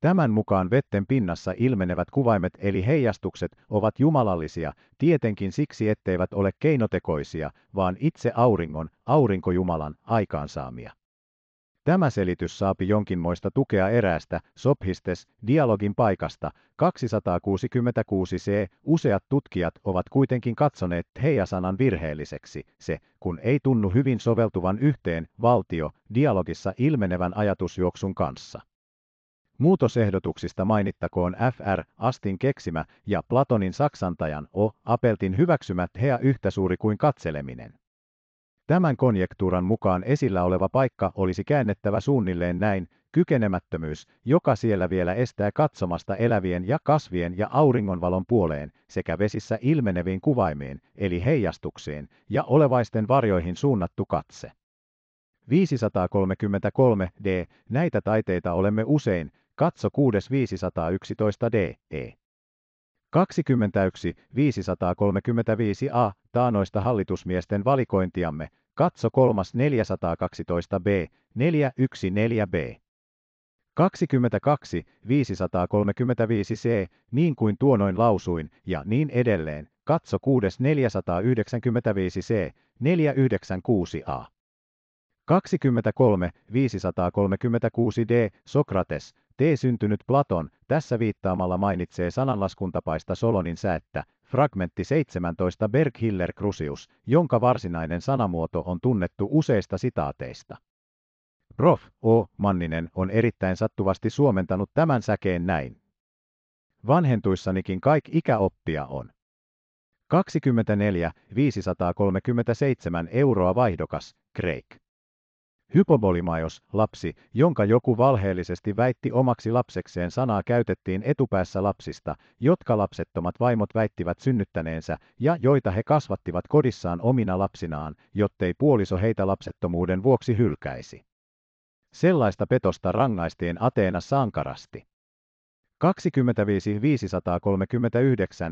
Speaker 1: Tämän mukaan vetten pinnassa ilmenevät kuvaimet eli heijastukset ovat jumalallisia, tietenkin siksi etteivät ole keinotekoisia, vaan itse auringon, aurinkojumalan, aikaansaamia. Tämä selitys saapi jonkinmoista tukea eräästä Sophistes dialogin paikasta 266 c. Useat tutkijat ovat kuitenkin katsoneet heijasanan virheelliseksi se, kun ei tunnu hyvin soveltuvan yhteen valtio dialogissa ilmenevän ajatusjuoksun kanssa. Muutosehdotuksista mainittakoon FR Astin keksimä ja Platonin saksantajan O. Apeltin hyväksymät hea yhtä suuri kuin katseleminen. Tämän konjektuuran mukaan esillä oleva paikka olisi käännettävä suunnilleen näin, kykenemättömyys, joka siellä vielä estää katsomasta elävien ja kasvien ja auringonvalon puoleen sekä vesissä ilmeneviin kuvaimiin, eli heijastuksiin, ja olevaisten varjoihin suunnattu katse. 533 d. Näitä taiteita olemme usein, katso 6511 d. E. 21 535 a taanoista hallitusmiesten valikointiamme, katso 3 412 b 414 b 22 535 c, niin kuin tuonoin lausuin, ja niin edelleen, katso 6 495 c, 496 a. 23 536 d, Sokrates, T-syntynyt Platon tässä viittaamalla mainitsee sananlaskuntapaista Solonin säättä, fragmentti 17 Berghiller Crusius, jonka varsinainen sanamuoto on tunnettu useista sitaateista. Prof. O. Manninen on erittäin sattuvasti suomentanut tämän säkeen näin. Vanhentuissanikin kaik ikäoppia on. 24 537 euroa vaihdokas, Kreik. Hypobolimaios, lapsi, jonka joku valheellisesti väitti omaksi lapsekseen sanaa käytettiin etupäässä lapsista, jotka lapsettomat vaimot väittivät synnyttäneensä ja joita he kasvattivat kodissaan omina lapsinaan, jottei puoliso heitä lapsettomuuden vuoksi hylkäisi. Sellaista petosta rangaistiin Ateena sankarasti. 25.539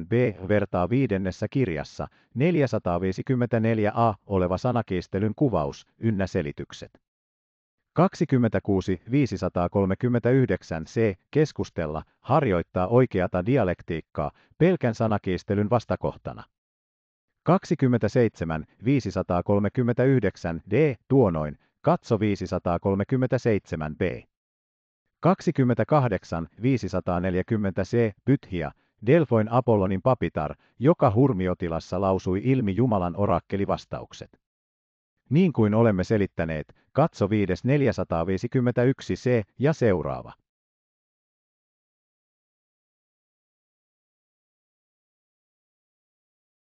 Speaker 1: b vertaa viidennessä kirjassa 454 a oleva sanakiistelyn kuvaus ynnä selitykset. 26 539 c. Keskustella, harjoittaa oikeata dialektiikkaa, pelkän sanakiistelyn vastakohtana. 27 539 d. Tuonoin, katso 537 b. 28 540 c. pythia Delfoin Apollonin papitar, joka hurmiotilassa lausui ilmi Jumalan orakkelivastaukset. Niin kuin olemme selittäneet, katso 5451 c ja seuraava.